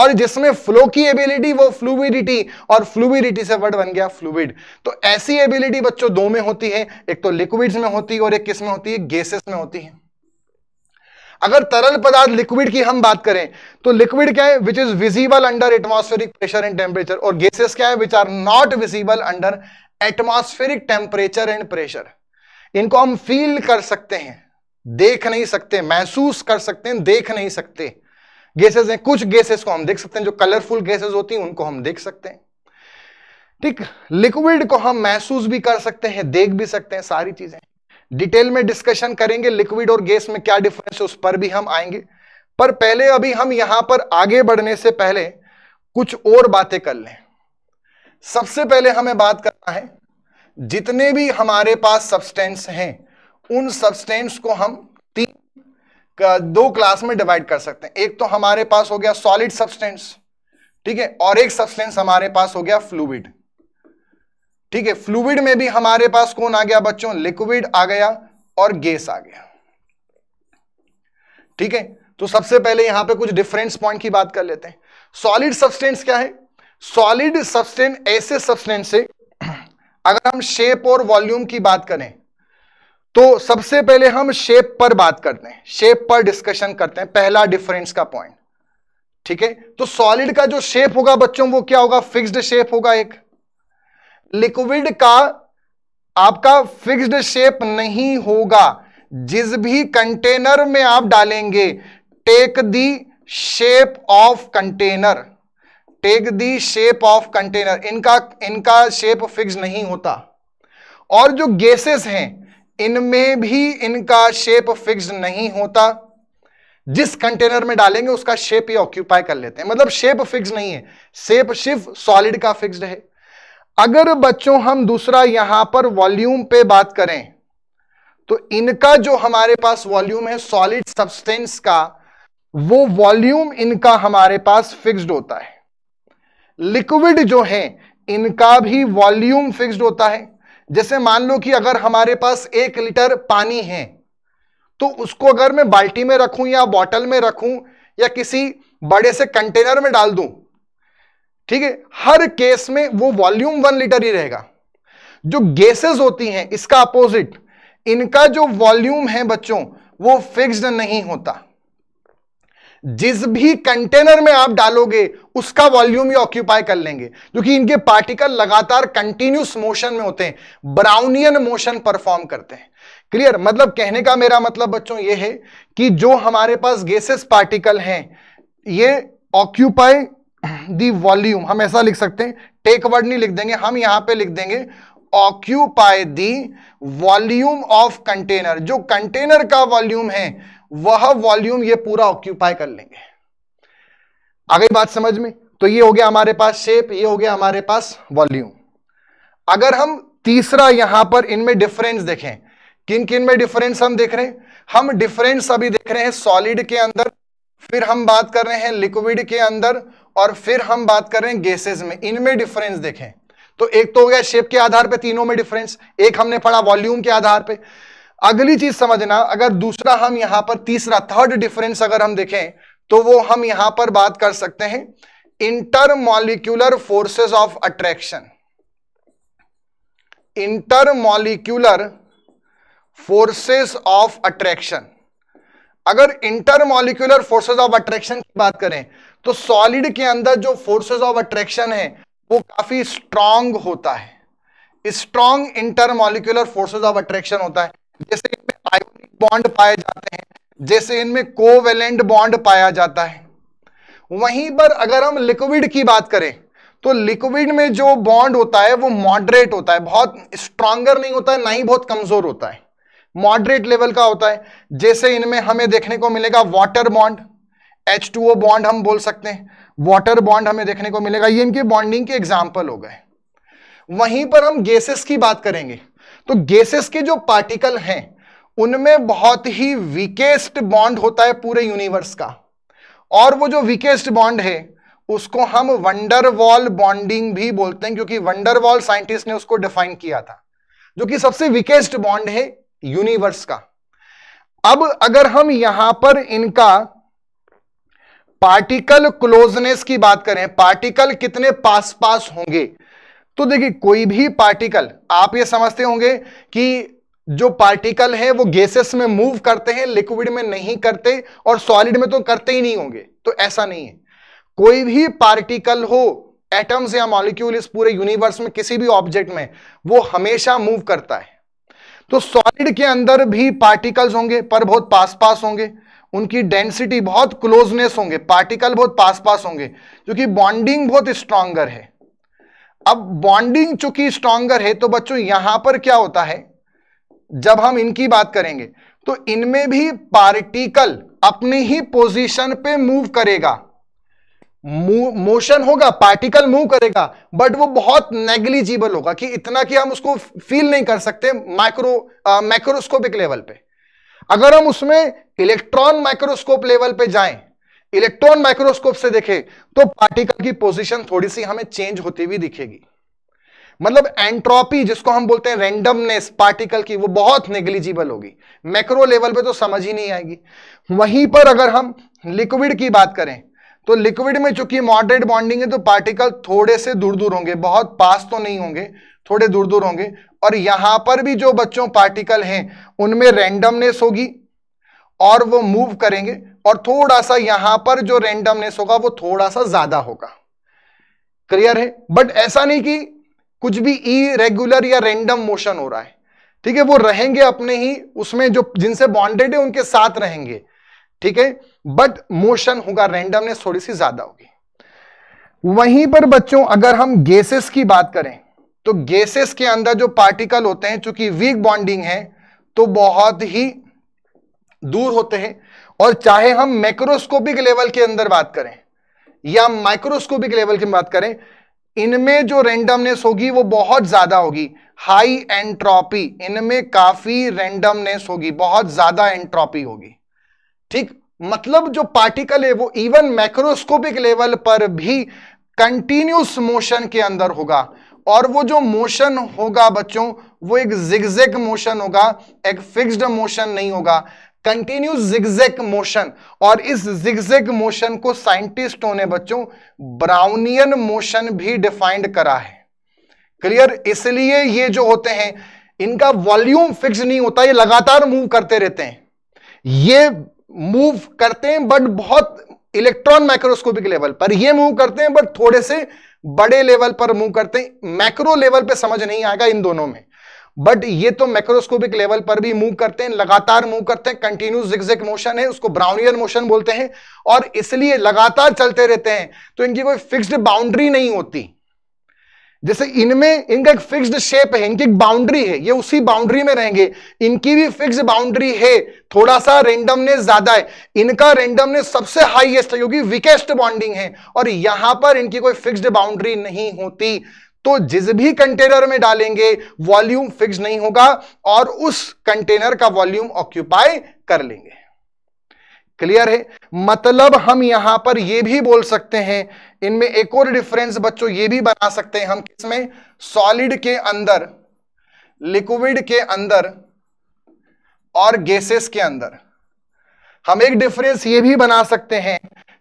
Speaker 1: और जिसमें फ्लो की एबिलिटी वो फ्लूविडिटी और फ्लूविडिटी से वर्ड बन गया फ्लूविड तो ऐसी एबिलिटी बच्चों दो में होती है एक तो लिक्विड्स में होती है और एक किस में होती है गैसेस में होती है अगर तरल पदार्थ लिक्विड की हम बात करें तो लिक्विड क्या है which is visible under atmospheric pressure and temperature और गैसेस क्या है which are not visible under atmospheric temperature and pressure इनको हम फील कर सकते हैं देख नहीं सकते महसूस कर सकते हैं देख नहीं सकते गैसेस हैं कुछ गैसेस को हम देख सकते हैं जो कलरफुल गैसेस होती हैं उनको हम देख सकते हैं ठीक लिक्विड को हम महसूस भी कर सकते हैं देख भी सकते हैं सारी चीजें डिटेल में डिस्कशन करेंगे लिक्विड और गैस में क्या डिफरेंस है उस पर भी हम आएंगे पर पहले अभी हम यहां पर आगे बढ़ने से पहले कुछ और बातें कर लें सबसे पहले हमें बात करना है जितने भी हमारे पास सब्सटेंस हैं उन सब्सटेंस को हम दो क्लास में डिवाइड कर सकते हैं एक तो हमारे पास हो गया सॉलिड सब्सटेंस ठीक है और एक सब्सटेंस हमारे पास हो गया फ्लूविड ठीक है फ्लूविड में भी हमारे पास कौन आ गया बच्चों लिक्विड आ गया और गैस आ गया ठीक है तो सबसे पहले यहां पे कुछ डिफरेंस पॉइंट की बात कर लेते हैं सॉलिड सब्सटेंस क्या है सॉलिड सब्सटेंस ऐसे सब्सटेंस से अगर हम शेप और वॉल्यूम की बात करें तो सबसे पहले हम शेप पर बात करते हैं शेप पर डिस्कशन करते हैं पहला डिफरेंस का पॉइंट ठीक है तो सॉलिड का जो शेप होगा बच्चों वो क्या होगा फिक्स्ड शेप होगा एक लिक्विड का आपका फिक्स्ड शेप नहीं होगा जिस भी कंटेनर में आप डालेंगे take the shape of container take the shape of container इनका इनका शेप फिक्स नहीं होता और जो गैसेस हैं इनमें भी इनका शेप फिक्स नहीं होता जिस कंटेनर में डालेंगे उसका शेप ये ऑक्यूपाई कर लेते हैं मतलब शेप फिक्स नहीं है शेप सिर्फ सॉलिड का फिक्स है अगर बच्चों हम दूसरा यहां पर वॉल्यूम पे बात करें तो इनका जो हमारे पास वॉल्यूम है सॉलिड सब्सटेंस का वो वॉल्यूम इनका हमारे पास फिक्स्ड होता है लिक्विड जो है इनका भी वॉल्यूम फिक्स्ड होता है जैसे मान लो कि अगर हमारे पास एक लीटर पानी है तो उसको अगर मैं बाल्टी में रखूं या बॉटल में रखूं या किसी बड़े से कंटेनर में डाल दूं ठीक है हर केस में वो वॉल्यूम वन लीटर ही रहेगा जो गैसेस होती हैं इसका अपोजिट इनका जो वॉल्यूम है बच्चों वो फिक्स्ड नहीं होता जिस भी कंटेनर में आप डालोगे उसका वॉल्यूम ये ऑक्यूपाई कर लेंगे क्योंकि इनके पार्टिकल लगातार कंटिन्यूस मोशन में होते हैं ब्राउनियन मोशन परफॉर्म करते हैं क्लियर मतलब कहने का मेरा मतलब बच्चों ये है कि जो हमारे पास गैसेस पार्टिकल हैं ये ऑक्यूपाई दी वॉल्यूम हम ऐसा लिख सकते हैं टेक वर्ड नहीं लिख देंगे हम यहां पे लिख देंगे occupy the volume of container जो कंटेनर का वॉल्यूम है वह वॉल्यूम ये पूरा ऑक्यूपाई कर लेंगे आगे बात समझ में तो ये हो गया हमारे पास शेप ये हो गया हमारे पास वॉल्यूम अगर हम तीसरा यहां पर इनमें डिफरेंस देखें किन किन में डिफरेंस हम देख रहे हैं हम डिफरेंस अभी देख रहे हैं सॉलिड के अंदर फिर हम बात कर रहे हैं लिक्विड के अंदर और फिर हम बात कर रहे हैं गैसेस में इनमें डिफरेंस देखें तो एक तो हो गया शेप के आधार पे तीनों में डिफरेंस एक हमने पढ़ा वॉल्यूम के आधार पे अगली चीज समझना अगर दूसरा हम यहां पर तीसरा थर्ड डिफरेंस अगर हम देखें तो वो हम यहां पर बात कर सकते हैं intermolecular forces of attraction intermolecular forces of attraction अगर इंटरमोलिक्यूलर फोर्सेस ऑफ अट्रैक्शन की बात करें तो सॉलिड के अंदर जो फोर्सेस ऑफ अट्रैक्शन है वो काफी स्ट्रांग होता है strong intermolecular forces of attraction होता है जैसे इनमें आयोनिक बॉन्ड पाए जाते हैं जैसे इनमें कोवेलेंट बॉन्ड पाया जाता है वहीं पर अगर हम लिक्विड की बात करें तो लिक्विड में जो बॉन्ड होता है वो मॉडरेट होता है बहुत स्ट्रांगर नहीं होता है ना ही बहुत कमजोर होता है मॉडरेट लेवल का होता है जैसे इनमें हमें देखने को मिलेगा water bond H two O bond हम बोल सकते हैं वाटर बॉन्ड हमें देखने को मिलेगा ये इनके बॉन्डिंग के एग्जाम्पल हो गए वहीं पर हम गैसेस की बात करेंगे तो गैसेस के जो पार्टिकल हैं उनमें बहुत ही वीकेस्ट बॉन्ड होता है पूरे यूनिवर्स का और वो जो वीकेस्ट बॉन्ड है उसको हम वंडरवॉल बॉन्डिंग भी बोलते हैं क्योंकि वंडरवॉल साइंटिस्ट ने उसको डिफाइन किया था जो कि सबसे वीकेस्ट बॉन्ड है यूनिवर्स का अब अगर हम यहां पर इनका पार्टिकल क्लोजनेस की बात करें पार्टिकल कितने पास पास होंगे तो देखिए कोई भी पार्टिकल आप ये समझते होंगे कि जो पार्टिकल है वो गैसेस में मूव करते हैं लिक्विड में नहीं करते और सॉलिड में तो करते ही नहीं होंगे तो ऐसा नहीं है कोई भी पार्टिकल हो एटम्स या मॉलिक्यूल इस पूरे यूनिवर्स में किसी भी ऑब्जेक्ट में वो हमेशा मूव करता है तो सॉलिड के अंदर भी पार्टिकल्स होंगे पर बहुत पास पास होंगे उनकी डेंसिटी बहुत क्लोजनेस होंगे पार्टिकल बहुत पास पास होंगे क्योंकि बॉन्डिंग बहुत स्ट्रांगर है अब बॉन्डिंग चूंकि स्ट्रॉन्गर है तो बच्चों यहां पर क्या होता है जब हम इनकी बात करेंगे तो इनमें भी पार्टिकल अपनी ही पोजीशन पे मूव करेगा मोशन होगा पार्टिकल मूव करेगा बट वो बहुत नेग्लिजिबल होगा कि इतना कि हम उसको फील नहीं कर सकते माइक्रो माइक्रोस्कोपिक लेवल पे अगर हम उसमें इलेक्ट्रॉन माइक्रोस्कोप लेवल पे जाएं इलेक्ट्रॉन माइक्रोस्कोप से देखें तो पार्टिकल की पोजीशन थोड़ी सी हमें चेंज होती हुई दिखेगी मतलब एंट्रोपी जिसको हम बोलते हैं रेंडमनेस पार्टिकल की वो बहुत नेग्लिजिबल होगी मैक्रो लेवल पे तो समझ ही नहीं आएगी वहीं पर अगर हम लिक्विड की बात करें तो लिक्विड में चूंकि मॉडरेट बॉन्डिंग है तो पार्टिकल थोड़े से दूर दूर होंगे बहुत पास तो नहीं होंगे थोड़े दूर दूर होंगे और यहां पर भी जो बच्चों पार्टिकल हैं उनमें रेंडमनेस होगी और वो मूव करेंगे और थोड़ा सा यहां पर जो रेंडमनेस होगा वो थोड़ा सा ज्यादा होगा क्लियर है बट ऐसा नहीं कि कुछ भी इरेगुलर या रेंडम मोशन हो रहा है ठीक है वो रहेंगे अपने ही उसमें जो जिनसे बॉन्डेड है उनके साथ रहेंगे ठीक है बट मोशन होगा रेंडमनेस थोड़ी सी ज्यादा होगी वहीं पर बच्चों अगर हम गैसेस की बात करें तो गैसेस के अंदर जो पार्टिकल होते हैं चूंकि वीक बॉन्डिंग है तो बहुत ही दूर होते हैं और चाहे हम मैक्रोस्कोपिक लेवल के अंदर बात करें या माइक्रोस्कोपिक लेवल की बात करें इनमें जो रेंडमनेस होगी वो बहुत ज्यादा होगी हाई एंट्रॉपी इनमें काफी रेंडमनेस होगी बहुत ज्यादा एंट्रॉपी होगी ठीक मतलब जो पार्टिकल है वो इवन मैक्रोस्कोपिक लेवल पर भी कंटिन्यूस मोशन के अंदर होगा और वो जो मोशन होगा बच्चों वो एक जिगजेग मोशन होगा एक फिक्स्ड मोशन नहीं होगा कंटिन्यू जिगजैक मोशन और इस जिगजैक मोशन को साइंटिस्टों ने बच्चों ब्राउनियन मोशन भी डिफाइंड करा है क्लियर इसलिए ये जो होते हैं इनका वॉल्यूम फिक्स नहीं होता ये लगातार मूव करते रहते हैं ये मूव करते हैं बट बहुत इलेक्ट्रॉन माइक्रोस्कोपिक लेवल पर ये मूव करते हैं बट थोड़े से बड़े लेवल पर मूव करते हैं मैक्रो लेवल पे समझ नहीं आएगा इन दोनों में बट ये तो मैक्रोस्कोपिक लेवल पर भी मूव करते हैं लगातार मूव करते हैं कंटिन्यूस जिगजिक मोशन है उसको ब्राउनियर मोशन बोलते हैं और इसलिए लगातार चलते रहते हैं तो इनकी कोई फिक्स्ड बाउंड्री नहीं होती जैसे इनमें इनका एक फिक्स्ड शेप है इनकी एक बाउंड्री है ये उसी बाउंड्री में रहेंगे इनकी भी फिक्स बाउंड्री है थोड़ा सा रेंडमनेस ज्यादा है इनका रेंडमनेस सबसे हाईएस्ट है क्योंकि वीकेस्ट बॉन्डिंग है और यहां पर इनकी कोई फिक्स्ड बाउंड्री नहीं होती तो जिस भी कंटेनर में डालेंगे वॉल्यूम फिक्स नहीं होगा और उस कंटेनर का वॉल्यूम ऑक्यूपाई कर लेंगे क्लियर है मतलब हम यहां पर यह भी बोल सकते हैं इनमें एक और डिफरेंस बच्चों ये भी बना सकते हैं हम किसमें सॉलिड के अंदर लिक्विड के अंदर और गैसेस के अंदर हम एक डिफरेंस ये भी बना सकते हैं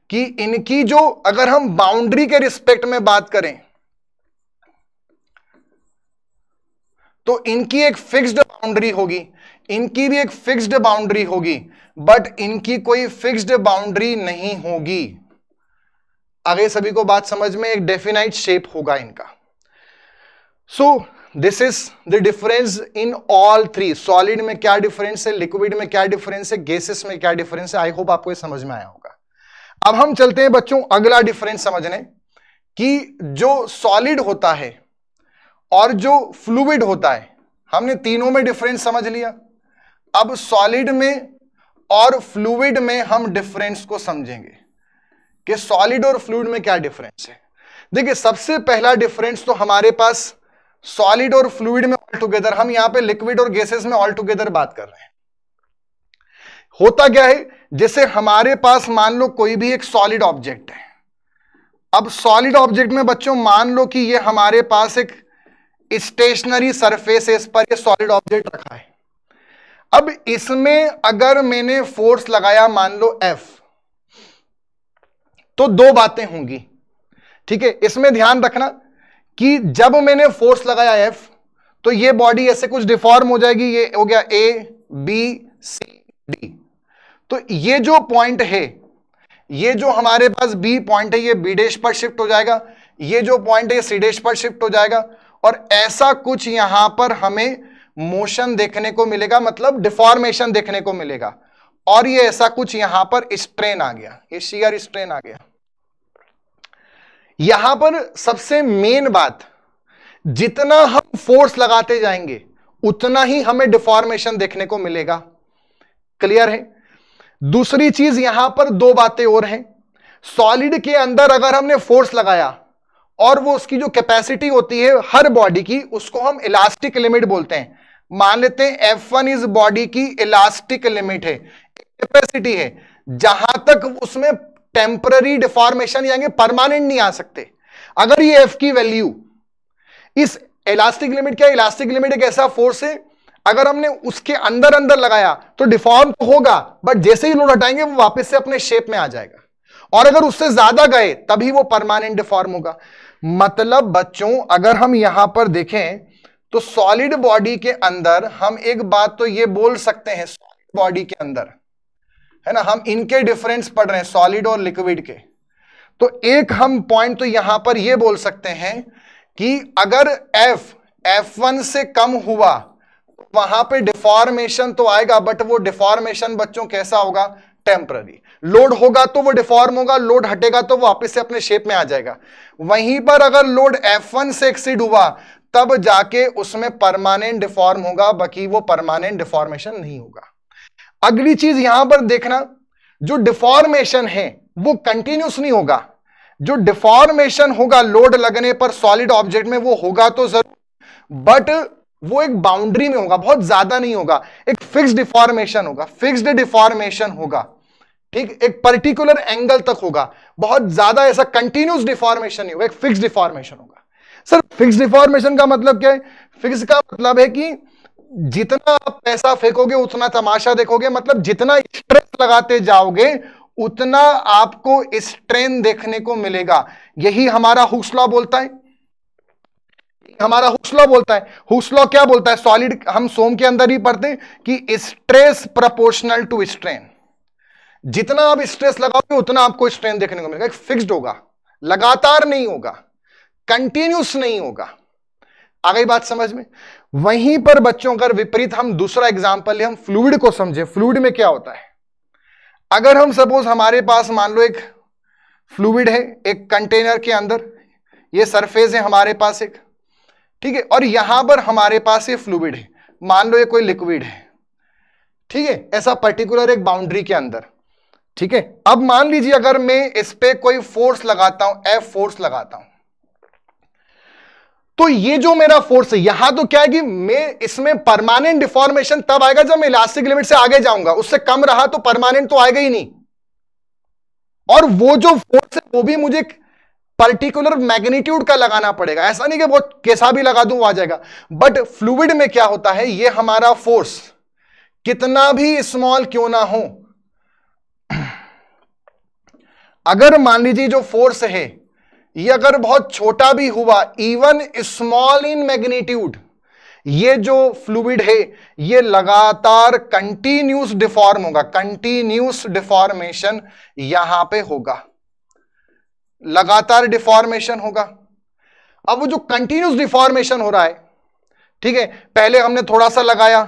Speaker 1: कि इनकी जो अगर हम बाउंड्री के रिस्पेक्ट में बात करें तो इनकी एक फिक्स्ड बाउंड्री होगी इनकी भी एक फिक्स्ड बाउंड्री होगी बट इनकी कोई फिक्स्ड बाउंड्री नहीं होगी आगे सभी को बात समझ में एक डेफिनाइट शेप होगा इनका so this is the difference in all three solid में क्या डिफरेंस है लिक्विड में क्या डिफरेंस है गैसेस में क्या डिफरेंस है आई होप आपको ये समझ में आया होगा अब हम चलते हैं बच्चों अगला डिफरेंस समझने कि जो सॉलिड होता है और जो फ्लूड होता है हमने तीनों में डिफरेंस समझ लिया अब सॉलिड में और फ्लूड में हम डिफरेंस को समझेंगे कि सॉलिड और फ्लूड में क्या डिफरेंस है देखिए सबसे पहला डिफरेंस तो हमारे पास सॉलिड और फ्लूड में ऑल टुगेदर हम यहां पे लिक्विड और गैसेस में ऑल टुगेदर बात कर रहे हैं होता क्या है जैसे हमारे पास मान लो कोई भी एक सॉलिड ऑब्जेक्ट है अब सॉलिड ऑब्जेक्ट में बच्चों मान लो कि ये हमारे पास एक स्टेशनरी सरफेसेस पर ये सॉलिड ऑब्जेक्ट रखा है अब इसमें अगर मैंने फोर्स लगाया मान लो एफ तो दो बातें होंगी ठीक है इसमें ध्यान रखना कि जब मैंने फोर्स लगाया एफ तो ये बॉडी ऐसे कुछ डिफॉर्म हो जाएगी ये हो गया ए बी सी डी तो ये जो पॉइंट है ये जो हमारे पास बी पॉइंट है ये बी डेश पर शिफ्ट हो जाएगा ये जो पॉइंट है ये सी डेश पर शिफ्ट हो जाएगा और ऐसा कुछ यहां पर हमें मोशन देखने को मिलेगा मतलब डिफॉर्मेशन देखने को मिलेगा और ये ऐसा कुछ यहां पर स्ट्रेन आ गया ये शियर स्ट्रेन आ गया यहां पर सबसे मेन बात जितना हम फोर्स लगाते जाएंगे उतना ही हमें डिफॉर्मेशन देखने को मिलेगा क्लियर है दूसरी चीज यहां पर दो बातें और हैं सॉलिड के अंदर अगर हमने फोर्स लगाया और वो उसकी जो कैपेसिटी होती है हर बॉडी की उसको हम इलास्टिक लिमिट बोलते हैं मान लेते हैं एफ वन इज बॉडी की इलास्टिक लिमिट है कैपेसिटी है जहां तक उसमें टेम्पररी डिफॉर्मेशन यानी परमानेंट नहीं आ सकते अगर ये एफ की वैल्यू इस इलास्टिक लिमिट क्या इलास्टिक लिमिट एक ऐसा फोर्स है अगर हमने उसके अंदर अंदर लगाया तो डिफॉर्म तो होगा बट जैसे ही लोड हटाएंगे वो वापस से अपने शेप में आ जाएगा और अगर उससे ज्यादा गए तभी वो परमानेंट डिफॉर्म होगा मतलब बच्चों अगर हम यहां पर देखें तो सॉलिड बॉडी के अंदर हम एक बात तो ये बोल सकते हैं सॉलिड बॉडी के अंदर है ना हम इनके डिफरेंस पढ़ रहे हैं सॉलिड और लिक्विड के तो एक हम पॉइंट तो यहां पर यह बोल सकते हैं कि अगर एफ एफ वन से कम हुआ तो वहां पे डिफॉर्मेशन तो आएगा बट वो डिफॉर्मेशन बच्चों कैसा होगा टेम्पररी लोड होगा तो वो डिफॉर्म होगा लोड हटेगा तो वो वापस से अपने शेप में आ जाएगा वहीं पर अगर लोड F1 से एक्सीड हुआ तब जाके उसमें परमानेंट डिफॉर्म होगा बाकी वो परमानेंट डिफॉर्मेशन नहीं होगा अगली चीज यहां पर देखना जो डिफॉर्मेशन है वो कंटिन्यूस नहीं होगा जो डिफॉर्मेशन होगा लोड लगने पर सॉलिड ऑब्जेक्ट में वो होगा तो जरूर बट वो एक बाउंड्री में होगा बहुत ज्यादा नहीं होगा एक फिक्स डिफॉर्मेशन होगा फिक्स डिफॉर्मेशन होगा ठीक एक पर्टिकुलर एंगल तक होगा बहुत ज्यादा ऐसा कंटिन्यूस डिफॉर्मेशन नहीं होगा एक फिक्स डिफॉर्मेशन होगा सर फिक्स डिफॉर्मेशन का मतलब क्या है फिक्स का मतलब है कि जितना पैसा फेंकोगे उतना तमाशा देखोगे मतलब जितना स्ट्रेस लगाते जाओगे उतना आपको स्ट्रेन देखने को मिलेगा यही हमारा हुक्सला बोलता है हमारा हुसलो बोलता है हुसलो क्या बोलता है सॉलिड हम सोम के अंदर ही पढ़ते हैं कि स्ट्रेस प्रोपोर्शनल टू स्ट्रेन जितना आप स्ट्रेस लगाओगे उतना आपको स्ट्रेन देखने को मिलेगा एक फिक्स्ड होगा लगातार नहीं होगा कंटिन्यूस नहीं होगा आ गई बात समझ में वहीं पर बच्चों का विपरीत हम दूसरा एग्जाम्पल हम फ्लूड को समझे फ्लूड में क्या होता है अगर हम सपोज हमारे पास मान लो एक फ्लूड है एक कंटेनर के अंदर ये सरफेस है हमारे पास एक ठीक है और यहां पर हमारे पास ये फ्लूड है मान लो ये कोई लिक्विड है ठीक है ऐसा पर्टिकुलर एक बाउंड्री के अंदर ठीक है अब मान लीजिए अगर मैं इस पर कोई फोर्स लगाता हूं एफ फोर्स लगाता हूं तो ये जो मेरा फोर्स है यहां तो क्या है कि मैं इसमें परमानेंट डिफॉर्मेशन तब आएगा जब मैं इलास्टिक लिमिट से आगे जाऊंगा उससे कम रहा तो परमानेंट तो आएगा ही नहीं और वो जो फोर्स है वो भी मुझे पर्टिकुलर मैग्नीट्यूड का लगाना पड़ेगा ऐसा नहीं कि बहुत कैसा भी लगा दूं आ जाएगा बट फ्लूड में क्या होता है ये हमारा फोर्स कितना भी स्मॉल क्यों ना हो अगर मान लीजिए जो फोर्स है ये अगर बहुत छोटा भी हुआ इवन स्मॉल इन मैग्नीट्यूड ये जो फ्लूड है ये लगातार कंटिन्यूस डिफॉर्म होगा कंटिन्यूस डिफॉर्मेशन यहां पे होगा लगातार डिफॉर्मेशन होगा अब वो जो कंटिन्यूस डिफॉर्मेशन हो रहा है ठीक है पहले हमने थोड़ा सा लगाया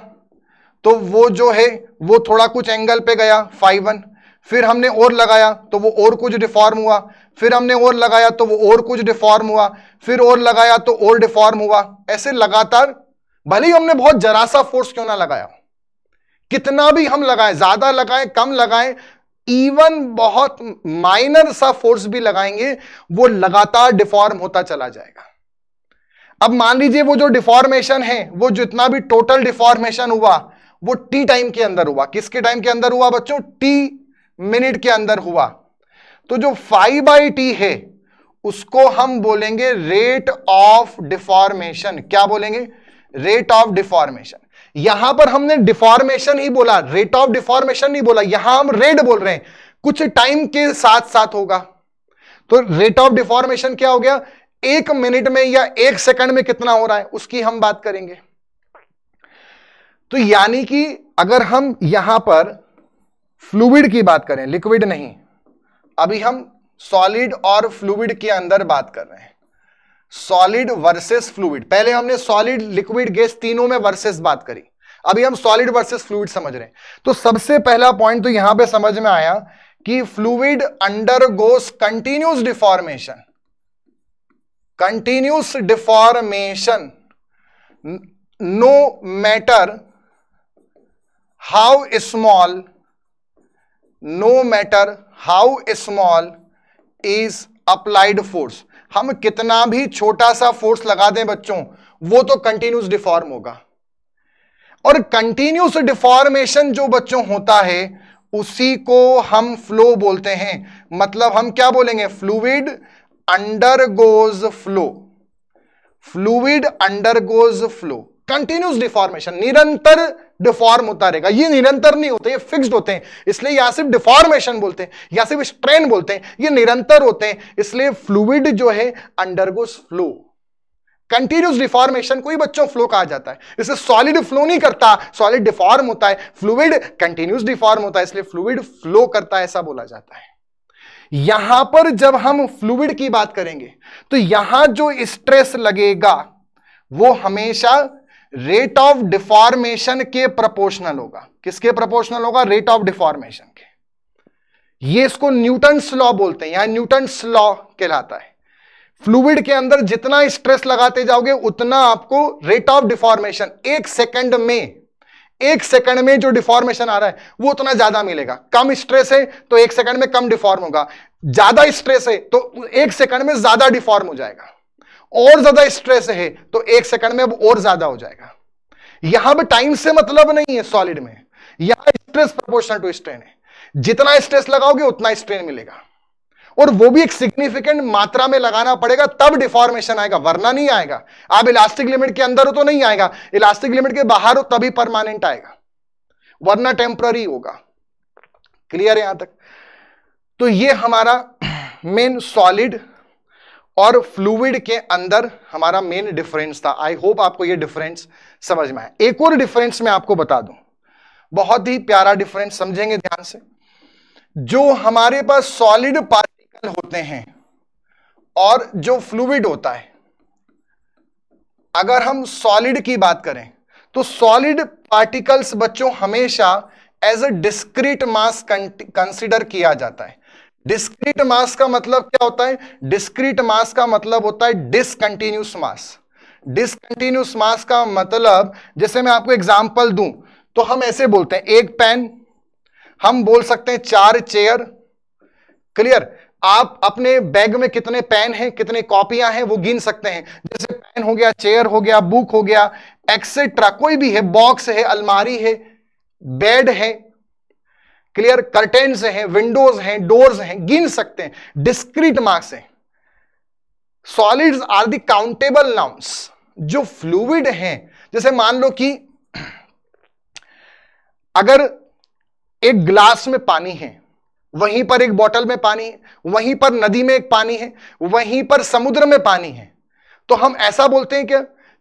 Speaker 1: तो वो जो है वो थोड़ा कुछ एंगल पे गया फाइव वन फिर हमने और लगाया तो वो और कुछ डिफॉर्म हुआ फिर हमने और लगाया तो वो और कुछ डिफॉर्म हुआ फिर और लगाया तो और डिफॉर्म हुआ ऐसे लगातार भले ही हमने बहुत जरा सा फोर्स क्यों ना लगाया कितना भी हम लगाएं ज्यादा लगाएं कम लगाएं इवन बहुत माइनर सा फोर्स भी लगाएंगे वो लगातार डिफॉर्म होता चला जाएगा अब मान लीजिए वो जो डिफॉर्मेशन है वो जितना भी टोटल डिफॉर्मेशन हुआ वो टी टाइम के अंदर हुआ किसके टाइम के अंदर हुआ बच्चों टी मिनट के अंदर हुआ तो जो फाइव बाई टी है उसको हम बोलेंगे रेट ऑफ डिफॉर्मेशन क्या बोलेंगे रेट ऑफ डिफॉर्मेशन यहां पर हमने डिफॉर्मेशन ही बोला रेट ऑफ डिफॉर्मेशन नहीं बोला यहां हम रेड बोल रहे हैं कुछ टाइम के साथ साथ होगा तो रेट ऑफ डिफॉर्मेशन क्या हो गया एक मिनट में या एक सेकंड में कितना हो रहा है उसकी हम बात करेंगे तो यानी कि अगर हम यहां पर फ्लूड की बात करें लिक्विड नहीं अभी हम सॉलिड और फ्लूड के अंदर बात कर रहे हैं सॉलिड वर्सेस फ्लूड पहले हमने सॉलिड लिक्विड गैस तीनों में वर्सेस बात करी अभी हम सॉलिड वर्सेस फ्लूड समझ रहे हैं तो सबसे पहला पॉइंट तो यहां पे समझ में आया कि fluid undergoes continuous deformation continuous deformation no matter how small no matter how small is applied force हम कितना भी छोटा सा फोर्स लगा दें बच्चों वो तो कंटिन्यूस डिफॉर्म होगा और कंटिन्यूस डिफॉर्मेशन जो बच्चों होता है उसी को हम फ्लो बोलते हैं मतलब हम क्या बोलेंगे fluid undergoes flow fluid undergoes flow continuous deformation निरंतर डिफॉर्म होता रहेगा ये निरंतर नहीं होते ये फिक्स्ड होते हैं इसलिए यहाँ सिर्फ डिफॉर्मेशन बोलते हैं या सिर्फ स्ट्रेन बोलते हैं ये निरंतर होते हैं इसलिए फ्लूइड जो है अंडरगोस फ्लो कंटिन्यूस डिफॉर्मेशन को ही बच्चों फ्लो कहा जाता है इसे सॉलिड फ्लो नहीं करता सॉलिड डिफॉर्म होता है फ्लूइड कंटिन्यूस डिफॉर्म होता है इसलिए फ्लूइड फ्लो करता है ऐसा बोला जाता है यहां पर जब हम फ्लूइड की बात करेंगे तो यहां जो स्ट्रेस लगेगा वो हमेशा रेट ऑफ डिफॉर्मेशन के प्रोपोर्शनल होगा किसके प्रोपोर्शनल होगा रेट ऑफ डिफॉर्मेशन के ये इसको न्यूटन लॉ बोलते हैं यहां न्यूटन लॉ कहलाता है फ्लूड के अंदर जितना स्ट्रेस लगाते जाओगे उतना आपको रेट ऑफ डिफॉर्मेशन एक सेकंड में एक सेकंड में जो डिफॉर्मेशन आ रहा है वो उतना ज्यादा मिलेगा कम स्ट्रेस है तो एक सेकंड में कम डिफॉर्म होगा ज्यादा स्ट्रेस है तो एक सेकंड में ज्यादा डिफॉर्म हो जाएगा और ज्यादा स्ट्रेस है तो एक सेकंड में अब और ज्यादा हो जाएगा यहां पर टाइम से मतलब नहीं है सॉलिड में यहां स्ट्रेस प्रपोर्शनल टू स्ट्रेन है जितना स्ट्रेस लगाओगे उतना स्ट्रेन मिलेगा और वो भी एक सिग्निफिकेंट मात्रा में लगाना पड़ेगा तब डिफॉर्मेशन आएगा वरना नहीं आएगा आप इलास्टिक लिमिट के अंदर हो तो नहीं आएगा इलास्टिक लिमिट के बाहर हो तभी परमानेंट आएगा वरना टेम्पररी होगा क्लियर है यहां तक तो ये हमारा मेन सॉलिड और फ्लूड के अंदर हमारा मेन डिफरेंस था आई होप आपको ये डिफरेंस समझ में आए एक और डिफरेंस मैं आपको बता दूं बहुत ही प्यारा डिफरेंस समझेंगे ध्यान से जो हमारे पास सॉलिड पार्टिकल होते हैं और जो फ्लूड होता है अगर हम सॉलिड की बात करें तो सॉलिड पार्टिकल्स बच्चों हमेशा as a discrete mass consider किया जाता है डिस्क्रीट मास का मतलब क्या होता है डिस्क्रीट मास का मतलब होता है डिसकंटिन्यूस मास डिसकंटिन्यूस मास का मतलब जैसे मैं आपको एग्जांपल दूं तो हम ऐसे बोलते हैं एक पेन हम बोल सकते हैं चार चेयर क्लियर आप अपने बैग में कितने पेन हैं कितने कॉपियां हैं वो गिन सकते हैं जैसे पेन हो गया चेयर हो गया बुक हो गया एक्सेट्रा कोई भी है बॉक्स है अलमारी है बेड है क्लियर कर्टेन हैं विंडोज हैं डोर्स हैं गिन सकते हैं डिस्क्रीट मार्क्स हैं solids are the countable nouns जो फ्लूड हैं जैसे मान लो कि अगर एक ग्लास में पानी है वहीं पर एक बोतल में पानी है वहीं पर नदी में एक पानी है वहीं पर समुद्र में पानी है तो हम ऐसा बोलते हैं कि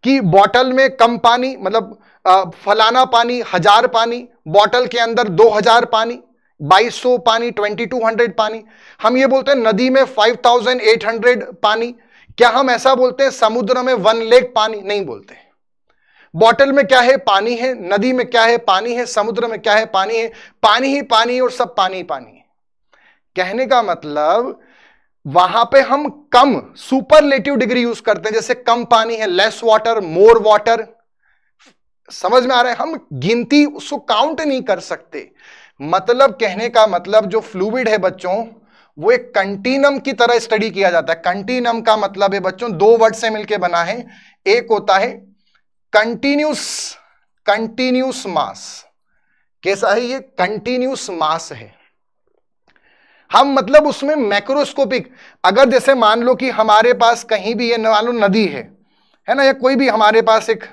Speaker 1: कि बॉटल में कम पानी मतलब फलाना पानी हजार पानी बॉटल के अंदर दो हजार पानी बाईस सौ पानी ट्वेंटी टू हंड्रेड पानी हम ये बोलते हैं नदी में फाइव थाउजेंड एट हंड्रेड पानी क्या हम ऐसा बोलते हैं समुद्र में वन लेक पानी नहीं बोलते बॉटल में क्या है पानी है नदी में क्या है पानी है समुद्र में क्या है पानी है पानी ही पानी और सब पानी ही पानी है कहने का मतलब वहां पे हम कम सुपरलेटिव डिग्री यूज करते हैं जैसे कम पानी है लेस वाटर मोर वाटर समझ में आ रहा है हम गिनती उसको काउंट नहीं कर सकते मतलब कहने का मतलब जो फ्लूविड है बच्चों वो एक कंटिनम की तरह स्टडी किया जाता है कंटिनम का मतलब है बच्चों दो वर्ड से मिलके बना है एक होता है कंटिन्यूस कंटिन्यूस मास कैसा है ये कंटिन्यूस मास है हम मतलब उसमें मैक्रोस्कोपिक अगर जैसे मान लो कि हमारे पास कहीं भी ये मान लो नदी है है ना या कोई भी हमारे पास एक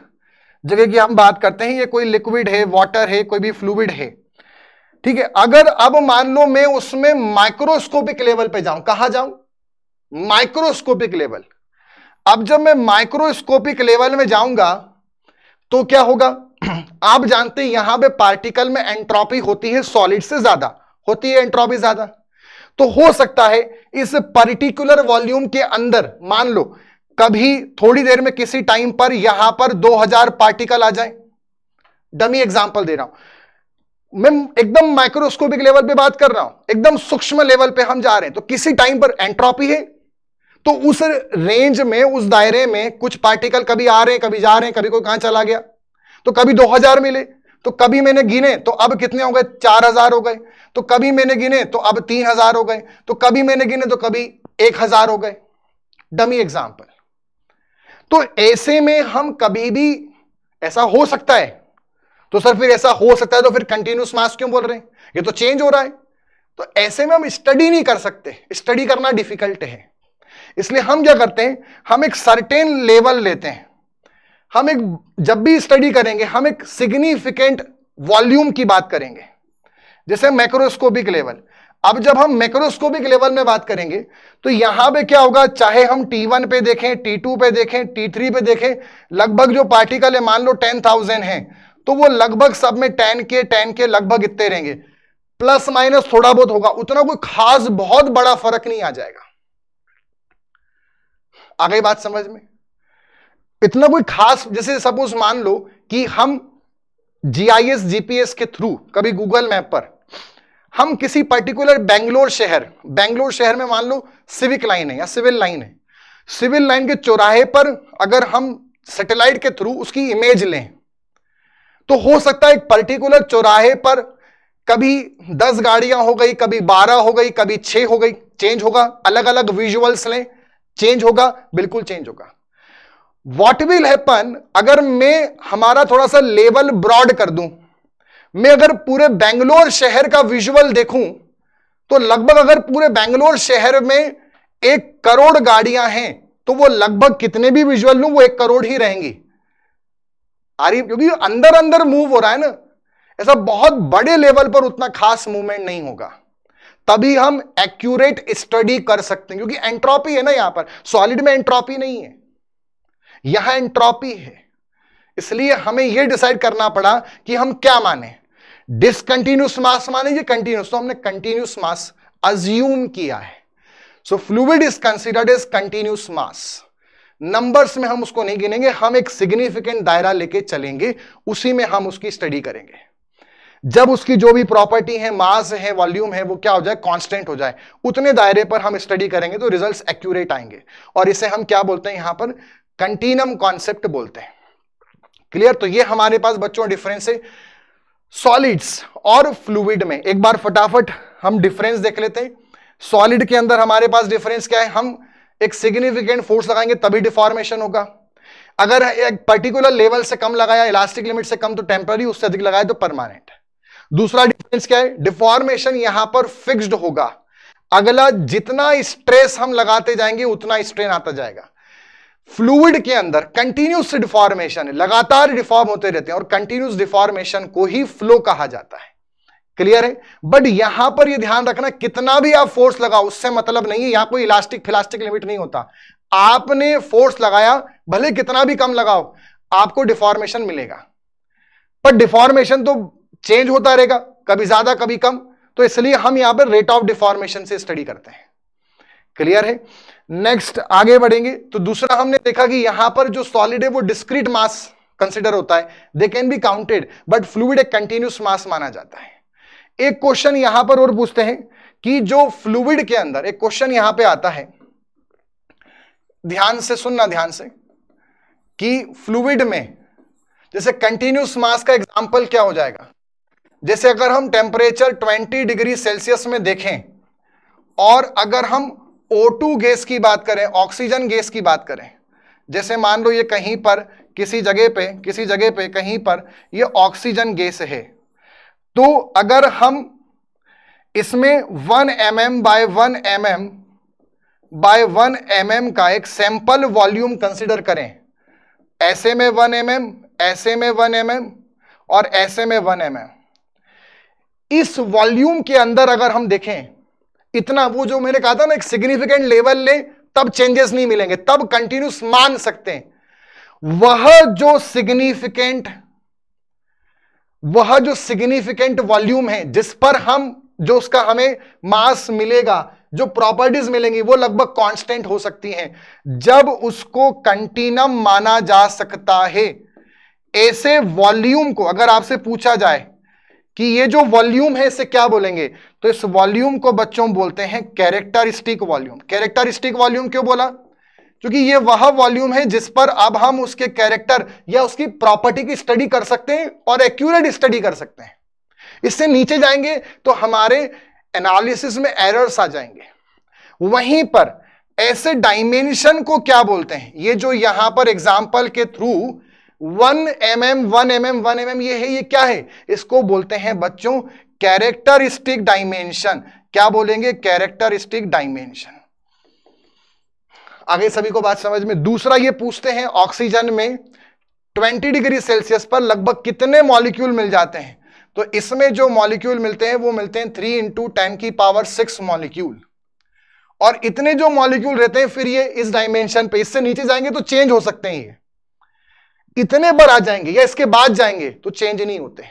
Speaker 1: जगह की हम बात करते हैं ये कोई लिक्विड है वाटर है कोई भी फ्लूड है ठीक है अगर अब मान लो मैं उसमें माइक्रोस्कोपिक लेवल पे जाऊं कहा जाऊं माइक्रोस्कोपिक लेवल अब जब मैं माइक्रोस्कोपिक लेवल में जाऊंगा तो क्या होगा आप जानते हैं यहां पे पार्टिकल में एंट्रोपी होती है सॉलिड से ज्यादा होती है एंट्रोपी ज्यादा तो हो सकता है इस पर्टिकुलर वॉल्यूम के अंदर मान लो कभी थोड़ी देर में किसी टाइम पर यहां पर 2000 पार्टिकल आ जाए डमी एग्जांपल दे रहा हूं मैं एकदम माइक्रोस्कोपिक लेवल पे बात कर रहा हूं एकदम सूक्ष्म लेवल पे हम जा रहे हैं तो किसी टाइम पर एंट्रोपी है तो उस रेंज में उस दायरे में कुछ पार्टिकल कभी आ रहे हैं कभी जा रहे हैं कभी कोई कहां चला गया तो कभी 2000 मिले तो कभी मैंने गिने तो अब कितने हो गए 4000 हो गए तो कभी मैंने गिने तो अब तीन हजार हो गए तो कभी मैंने गिने तो कभी एक हजार हो गए डमी एग्जाम्पल तो ऐसे में हम कभी भी ऐसा हो सकता है तो सर फिर ऐसा हो सकता है तो फिर कंटिन्यूस मास क्यों बोल रहे हैं ये तो चेंज हो रहा है तो ऐसे में हम स्टडी नहीं कर सकते स्टडी करना डिफिकल्ट है इसलिए हम क्या करते हैं हम एक सर्टेन लेवल लेते हैं हम एक जब भी स्टडी करेंगे हम एक सिग्निफिकेंट वॉल्यूम की बात करेंगे जैसे मैक्रोस्कोपिक लेवल अब जब हम मैक्रोस्कोपिक लेवल में बात करेंगे तो यहां पे क्या होगा चाहे हम T1 पे देखें T2 पे देखें T3 पे देखें लगभग जो पार्टिकल है मान लो 10,000 हैं तो वो लगभग सब में 10 के 10 के लगभग इतने रहेंगे प्लस माइनस थोड़ा बहुत होगा उतना कोई खास बहुत बड़ा फर्क नहीं आ जाएगा आगे बात समझ में इतना कोई खास जैसे सपोज मान लो कि हम जीआईएस जीपीएस के थ्रू कभी गूगल मैप पर हम किसी पर्टिकुलर बेंगलोर शहर बेंगलोर शहर में मान लो सिविक लाइन है या सिविल लाइन है सिविल लाइन के चौराहे पर अगर हम सैटेलाइट के थ्रू उसकी इमेज लें तो हो सकता है एक पर्टिकुलर चौराहे पर कभी दस गाड़ियां हो गई कभी बारह हो गई कभी छह हो गई चेंज होगा अलग अलग विजुअल्स लें चेंज होगा बिल्कुल चेंज होगा वॉट विल हैपन अगर मैं हमारा थोड़ा सा लेवल ब्रॉड कर दूं मैं अगर पूरे बेंगलोर शहर का विजुअल देखूं तो लगभग अगर पूरे बेंगलोर शहर में एक करोड़ गाड़ियां हैं तो वो लगभग कितने भी विजुअल लू वो एक करोड़ ही रहेंगी आरिफ क्योंकि अंदर अंदर मूव हो रहा है ना ऐसा बहुत बड़े लेवल पर उतना खास मूवमेंट नहीं होगा तभी हम एक्यूरेट स्टडी कर सकते हैं क्योंकि एंट्रोपी है ना यहां पर सॉलिड में एंट्रोपी नहीं है यहां एंट्रोपी है इसलिए हमें यह डिसाइड करना पड़ा कि हम क्या माने डिसकंटिन्यूस मास माने ये कंटिन्यूस तो हमने कंटिन्यूस मास अज्यूम किया है so fluid is considered is continuous mass numbers में हम उसको नहीं गिनेंगे हम एक सिग्निफिकेंट दायरा लेके चलेंगे उसी में हम उसकी स्टडी करेंगे जब उसकी जो भी प्रॉपर्टी है मास है वॉल्यूम है वो क्या हो जाए कांस्टेंट हो जाए उतने दायरे पर हम स्टडी करेंगे तो रिजल्ट्स एक्यूरेट आएंगे और इसे हम क्या बोलते हैं यहां पर कंटिनम कॉन्सेप्ट बोलते हैं क्लियर तो ये हमारे पास बच्चों डिफरेंस है सॉलिड्स और फ्लूड में एक बार फटाफट हम डिफरेंस देख लेते हैं सॉलिड के अंदर हमारे पास डिफरेंस क्या है हम एक सिग्निफिकेंट फोर्स लगाएंगे तभी डिफॉर्मेशन होगा अगर एक पर्टिकुलर लेवल से कम लगाया इलास्टिक लिमिट से कम तो टेम्पररी उससे अधिक लगाया तो परमानेंट दूसरा डिफरेंस क्या है डिफॉर्मेशन यहां पर फिक्स्ड होगा अगला जितना स्ट्रेस हम लगाते जाएंगे उतना स्ट्रेन आता जाएगा फ्लूड के अंदर कंटिन्यूस डिफॉर्मेशन है लगातार डिफॉर्म होते रहते हैं और कंटिन्यूस डिफॉर्मेशन को ही फ्लो कहा जाता है क्लियर है बट यहां पर ये ध्यान रखना कितना भी आप फोर्स लगाओ उससे मतलब नहीं है यहां कोई इलास्टिक फिलास्टिक लिमिट नहीं होता आपने फोर्स लगाया भले कितना भी कम लगाओ आपको डिफॉर्मेशन मिलेगा पर डिफॉर्मेशन तो चेंज होता रहेगा कभी ज्यादा कभी कम तो इसलिए हम यहां पर रेट ऑफ डिफॉर्मेशन से स्टडी करते हैं क्लियर है नेक्स्ट आगे बढ़ेंगे तो दूसरा हमने देखा कि यहां पर जो सॉलिड है वो डिस्क्रीट मास कंसिडर होता है they can be counted but fluid एक कंटिन्यूस मास माना जाता है एक क्वेश्चन यहां पर और पूछते हैं कि जो फ्लूड के अंदर एक क्वेश्चन यहां पे आता है ध्यान से सुनना ध्यान से कि फ्लूड में जैसे कंटिन्यूस मास का एग्जाम्पल क्या हो जाएगा जैसे अगर हम टेम्परेचर 20 डिग्री सेल्सियस में देखें और अगर हम O2 गैस की बात करें ऑक्सीजन गैस की बात करें जैसे मान लो ये कहीं पर किसी जगह पे किसी जगह पे कहीं पर ये ऑक्सीजन गैस है तो अगर हम इसमें 1 M M by one M M by one M M का एक सैंपल वॉल्यूम कंसिडर करें ऐसे में वन एम एम ऐसे में वन एम एम और ऐसे में वन एम एम इस वॉल्यूम के अंदर अगर हम देखें इतना वो जो मैंने कहा था ना एक सिग्निफिकेंट लेवल ले तब चेंजेस नहीं मिलेंगे तब कंटिन्यूस मान सकते हैं वह जो सिग्निफिकेंट वह जो सिग्निफिकेंट वॉल्यूम है जिस पर हम जो उसका हमें मास मिलेगा जो प्रॉपर्टीज मिलेंगी वो लगभग कांस्टेंट हो सकती हैं जब उसको कंटिनम माना जा सकता है ऐसे वॉल्यूम को अगर आपसे पूछा जाए कि ये जो वॉल्यूम है इसे क्या बोलेंगे तो इस वॉल्यूम को बच्चों बोलते हैं कैरेक्टरिस्टिक वॉल्यूम कैरेक्टरिस्टिक वॉल्यूम क्यों बोला क्योंकि ये वह वॉल्यूम है जिस पर अब हम उसके कैरेक्टर या उसकी प्रॉपर्टी की स्टडी कर सकते हैं और एक्यूरेट स्टडी कर सकते हैं इससे नीचे जाएंगे तो हमारे एनालिसिस में एरर्स आ जाएंगे वहीं पर ऐसे डायमेंशन को क्या बोलते हैं ये जो यहां पर एग्जाम्पल के through one M M one M M one M M ये है ये क्या है इसको बोलते हैं बच्चों कैरेक्टरिस्टिक डाइमेंशन क्या बोलेंगे कैरेक्टरिस्टिक डाइमेंशन आगे सभी को बात समझ में दूसरा ये पूछते हैं ऑक्सीजन में 20 डिग्री सेल्सियस पर लगभग कितने मॉलिक्यूल मिल जाते हैं तो इसमें जो मॉलिक्यूल मिलते हैं वो मिलते हैं थ्री इंटू टेन की पावर सिक्स मॉलिक्यूल और इतने जो मॉलिक्यूल रहते हैं फिर ये इस डायमेंशन पे इससे नीचे जाएंगे तो चेंज हो सकते हैं ये इतने पर आ जाएंगे या इसके बाद जाएंगे तो चेंज नहीं होते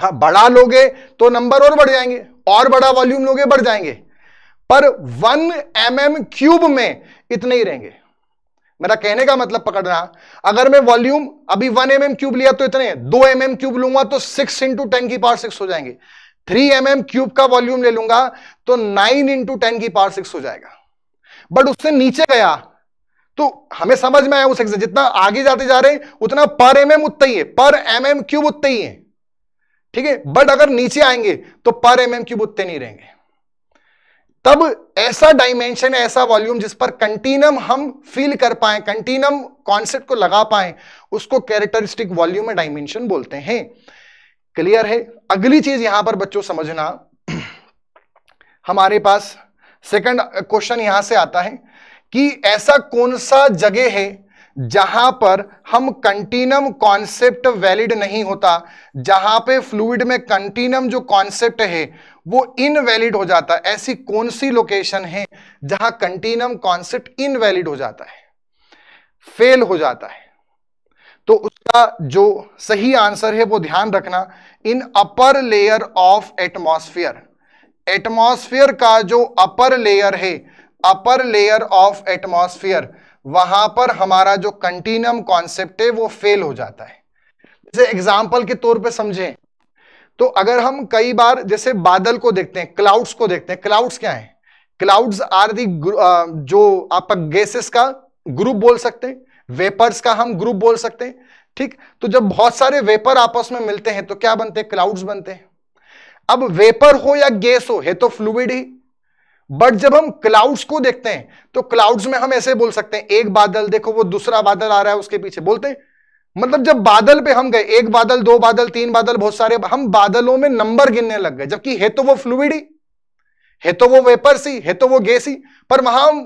Speaker 1: हाँ बड़ा लोगे तो नंबर और बढ़ जाएंगे और बड़ा वॉल्यूम लोगे बढ़ जाएंगे पर वन एम एम क्यूब में इतने ही रहेंगे मेरा कहने का मतलब पकड़ना अगर मैं वॉल्यूम अभी वन एम एम क्यूब लिया तो इतने दो एम एम क्यूब लूंगा तो सिक्स इंटू टेन की पावर सिक्स हो जाएंगे थ्री एम एम क्यूब का वॉल्यूम ले लूंगा तो नाइन इंटू टेन की पावर सिक्स हो जाएगा बट उससे नीचे गया तो हमें समझ में आया उस एग्जाम जितना आगे जाते जा रहे हैं उतना पर एम एम उतना ही है पर एम एम क्यूब उतना ही है ठीक है बट अगर नीचे आएंगे तो पर एम एम क्यूब उतने नहीं रहेंगे तब ऐसा डायमेंशन है ऐसा वॉल्यूम जिस पर कंटिन्यूम हम फील कर पाए कंटिन्यूम कॉन्सेप्ट को लगा पाए उसको कैरेक्टरिस्टिक वॉल्यूम डायमेंशन बोलते हैं क्लियर है अगली चीज यहां पर बच्चों समझना हमारे पास सेकंड क्वेश्चन यहां से आता है कि ऐसा कौन सा जगह है जहां पर हम कंटिनम कॉन्सेप्ट वैलिड नहीं होता जहां पे फ्लूइड में कंटिनम जो कॉन्सेप्ट है वो इनवैलिड हो जाता है ऐसी कौन सी लोकेशन है जहां कंटिनम कॉन्सेप्ट इनवैलिड हो जाता है फेल हो जाता है तो उसका जो सही आंसर है वो ध्यान रखना in upper layer of atmosphere atmosphere का जो अपर लेयर है अपर लेयर ऑफ एटमॉस्फेयर वहां पर हमारा जो कंटिन्यूम कॉन्सेप्ट है वो फेल हो जाता है जैसे एग्जाम्पल के तौर पर समझें तो अगर हम कई बार जैसे बादल को देखते हैं क्लाउड्स को देखते हैं क्लाउड्स क्या है क्लाउड्स आर दी जो आप गैसेस का ग्रुप बोल सकते हैं वेपर्स का हम ग्रुप बोल सकते हैं ठीक तो जब बहुत सारे वेपर आपस में मिलते हैं तो क्या बनते हैं क्लाउड्स बनते हैं अब वेपर हो या गैस हो है तो फ्लूड ही बट जब हम क्लाउड्स को देखते हैं तो क्लाउड्स में हम ऐसे बोल सकते हैं एक बादल देखो वो दूसरा बादल आ रहा है उसके पीछे बोलते हैं मतलब जब बादल पे हम गए एक बादल दो बादल तीन बादल बहुत सारे हम बादलों में नंबर गिनने लग गए जबकि है तो वो फ्लूड ही है तो वो वेपर सी है तो वो गैस ही पर वहां हम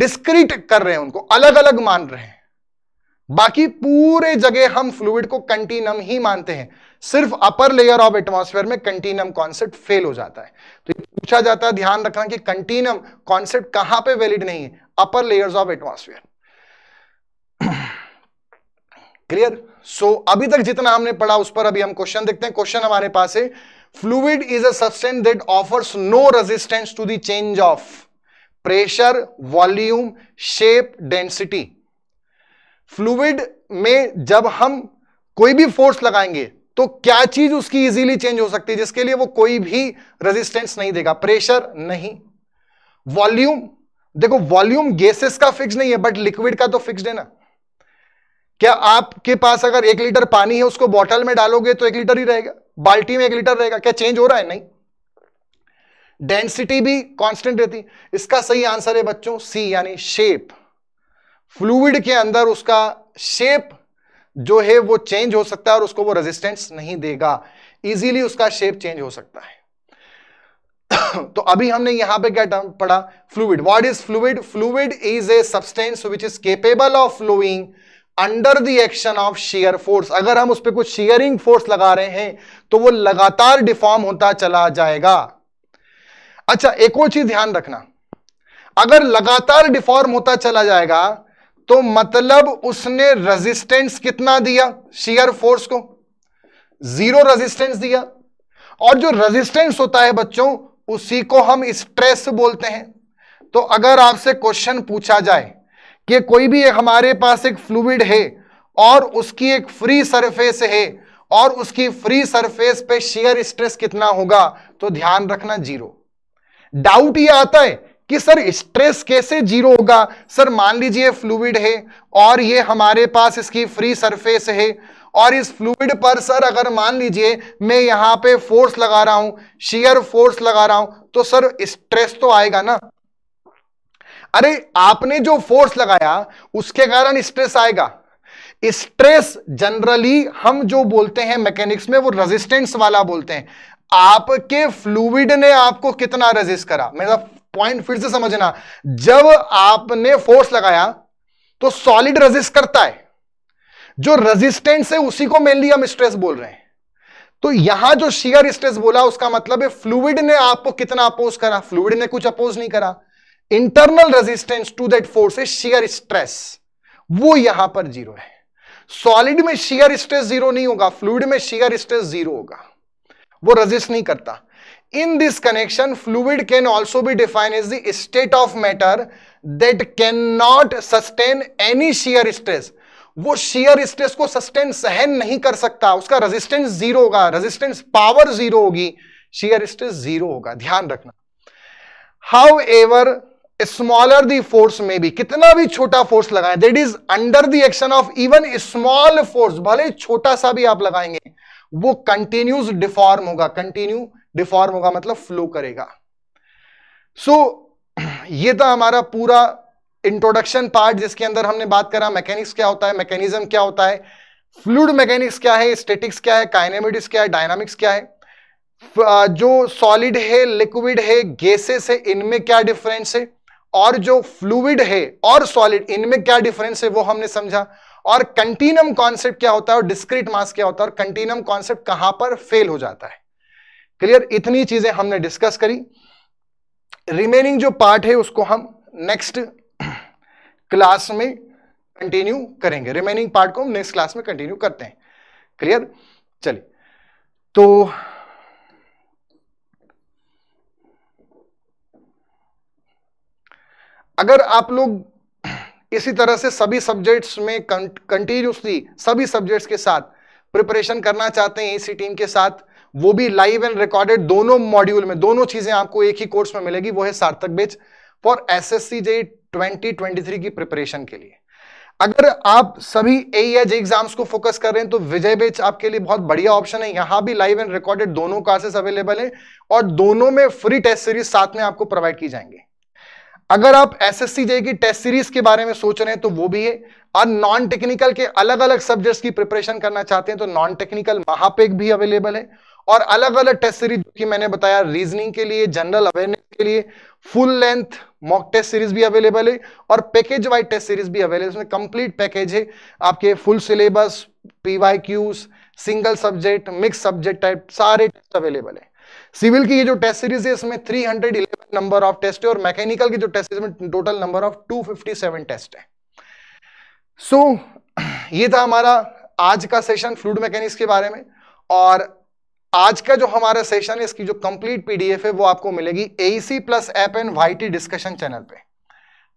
Speaker 1: डिस्क्रीट कर रहे हैं उनको अलग अलग मान रहे हैं बाकी पूरे जगह हम फ्लूड को कंटिनम ही मानते हैं सिर्फ अपर लेयर ऑफ एटमोसफेयर में कंटिनम कॉन्सेप्ट फेल हो जाता है तो पूछा जाता है ध्यान रखना कि कंटिन्यूम कॉन्सेप्ट कहां पे वैलिड नहीं है upper layers of atmosphere clear so अभी तक जितना हमने पढ़ा उस पर अभी हम क्वेश्चन देखते हैं क्वेश्चन हमारे पास है fluid is a substance that offers no resistance to the change of pressure volume shape density fluid में जब हम कोई भी फोर्स लगाएंगे तो क्या चीज उसकी इजीली चेंज हो सकती है जिसके लिए वो कोई भी रेजिस्टेंस नहीं देगा प्रेशर नहीं वॉल्यूम देखो वॉल्यूम गैसेस का फिक्स नहीं है बट लिक्विड का तो फिक्स है ना क्या आपके पास अगर एक लीटर पानी है उसको बॉटल में डालोगे तो एक लीटर ही रहेगा बाल्टी में एक लीटर रहेगा क्या चेंज हो रहा है नहीं डेंसिटी भी कांस्टेंट रहती इसका सही आंसर है बच्चों सी यानी शेप फ्लूड के अंदर उसका शेप जो है वो चेंज हो सकता है और उसको वो रेजिस्टेंस नहीं देगा इजीली उसका शेप चेंज हो सकता है तो अभी हमने यहां पे क्या टर्म पढ़ा fluid what is fluid fluid is a substance which is capable of flowing under the action of shear force अगर हम उस पर कुछ शेयरिंग फोर्स लगा रहे हैं तो वो लगातार डिफॉर्म होता चला जाएगा अच्छा एक और चीज ध्यान रखना अगर लगातार डिफॉर्म होता चला जाएगा तो मतलब उसने रेजिस्टेंस कितना दिया शियर फोर्स को जीरो रेजिस्टेंस दिया और जो रेजिस्टेंस होता है बच्चों उसी को हम स्ट्रेस बोलते हैं तो अगर आपसे क्वेश्चन पूछा जाए कि कोई भी एक हमारे पास एक फ्लूड है और उसकी एक फ्री सरफेस है और उसकी फ्री सरफेस पे शेयर स्ट्रेस कितना होगा तो ध्यान रखना जीरो डाउट ये आता है कि सर स्ट्रेस कैसे जीरो होगा सर मान लीजिए फ्लूड है और ये हमारे पास इसकी फ्री सरफेस है और इस फ्लूड पर सर अगर मान लीजिए मैं यहां पे फोर्स लगा रहा हूं शियर फोर्स लगा रहा हूं तो सर स्ट्रेस तो आएगा ना अरे आपने जो फोर्स लगाया उसके कारण स्ट्रेस आएगा स्ट्रेस जनरली हम जो बोलते हैं मैकेनिक्स में वो रेजिस्टेंस वाला बोलते हैं आपके फ्लूड ने आपको कितना रेजिस्ट करा मतलब पॉइंट फिर से समझना जब आपने फोर्स लगाया तो सॉलिड रेजिस्ट करता है जो रेजिस्टेंस है उसी को मेनली हम स्ट्रेस बोल रहे हैं तो यहां जो शियर स्ट्रेस बोला उसका मतलब है फ्लूइड ने आपको कितना अपोज करा फ्लूइड ने कुछ अपोज नहीं करा internal resistance to that force है शियर स्ट्रेस वो यहां पर जीरो है सॉलिड में शियर स्ट्रेस जीरो नहीं होगा फ्लूइड में शियर स्ट्रेस जीरो होगा वो रेजिस्ट नहीं करता in this connection fluid can also be defined as the state of matter that cannot sustain any shear stress वो शेयर स्ट्रेस को सस्टेन सहन नहीं कर सकता उसका रेजिस्टेंस जीरो होगा रेजिस्टेंस पावर जीरो होगी शेयर स्ट्रेस जीरो होगा ध्यान रखना however smaller the force में भी कितना भी छोटा फोर्स लगाए that is under the action of even small force भले छोटा सा भी आप लगाएंगे वो कंटिन्यूस डिफॉर्म होगा कंटिन्यू डिफॉर्म होगा मतलब फ्लो करेगा सो so, ये था हमारा पूरा इंट्रोडक्शन पार्ट जिसके अंदर हमने बात करा मैकेनिक्स क्या होता है मैकेनिज्म क्या होता है फ्लूड मैकेनिक्स क्या है स्टेटिक्स क्या है काइनेमेटिक्स क्या है डायनामिक्स क्या है जो सॉलिड है लिक्विड है गैसेस है इनमें क्या डिफरेंस है और जो फ्लूड है और सॉलिड इनमें क्या डिफरेंस है वो हमने समझा और कंटिन्यूम कॉन्सेप्ट क्या होता है और डिस्क्रीट मास क्या होता है और कंटिन्यूम कॉन्सेप्ट कहां पर फेल हो जाता है क्लियर इतनी चीजें हमने डिस्कस करी रिमेनिंग जो पार्ट है उसको हम नेक्स्ट क्लास में कंटिन्यू करेंगे रिमेनिंग पार्ट को हम नेक्स्ट क्लास में कंटिन्यू करते हैं क्लियर चलिए तो अगर आप लोग इसी तरह से सभी सब्जेक्ट्स में कंटिन्यूसली सभी सब्जेक्ट्स के साथ प्रिपरेशन करना चाहते हैं इसी टीम के साथ वो भी लाइव एंड रिकॉर्डेड दोनों मॉड्यूल में दोनों चीजें आपको एक ही कोर्स में मिलेगी वो है Sarthak batch for S S C J twenty की प्रिपरेशन के लिए अगर आप सभी ए या जे एग्जाम्स को फोकस कर रहे हैं तो विजय बेच आपके लिए बहुत बढ़िया ऑप्शन है यहां भी लाइव एंड रिकॉर्डेड दोनों क्लासेस अवेलेबल है और दोनों में फ्री टेस्ट सीरीज साथ में आपको प्रोवाइड की जाएंगे अगर आप एस एस सी जे की टेस्ट सीरीज के बारे में सोच रहे हैं तो वो भी है और नॉन टेक्निकल के अलग अलग सब्जेक्ट्स की प्रिपरेशन करना चाहते हैं तो नॉन टेक्निकल महापेक भी अवेलेबल है और अलग अलग टेस्ट सीरीज जो कि मैंने बताया रीजनिंग के लिए जनरल अवेयरनेस के लिए full length mock test series भी अवेलेबल है और पैकेज वाइज टेस्ट सीरीज भी अवेलेबल इसमें कंप्लीट पैकेज है आपके full syllabus PY Qs single subject mix subject type सारे टेस्ट अवेलेबल है सिविल की ये जो टेस्ट सीरीज है इसमें 311 नंबर ऑफ टेस्ट है और मैकेनिकल की जो टेस्ट सीरीज में टोटल नंबर ऑफ 257 टेस्ट है सो so, ये था हमारा आज का सेशन फ्लूड मैकेनिक्स के बारे में और आज का जो हमारा सेशन है इसकी जो कंप्लीट पीडीएफ है वो आपको मिलेगी AC plus app and T discussion channel पे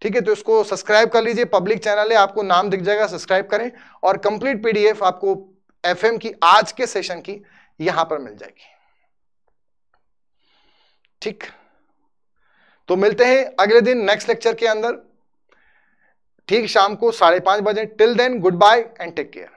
Speaker 1: ठीक है तो इसको सब्सक्राइब कर लीजिए पब्लिक चैनल है आपको नाम दिख जाएगा सब्सक्राइब करें और कंप्लीट पीडीएफ आपको एफएम की आज के सेशन की यहां पर मिल जाएगी ठीक तो मिलते हैं अगले दिन नेक्स्ट लेक्चर के अंदर ठीक शाम को साढ़े पांच बजे till then goodbye and take care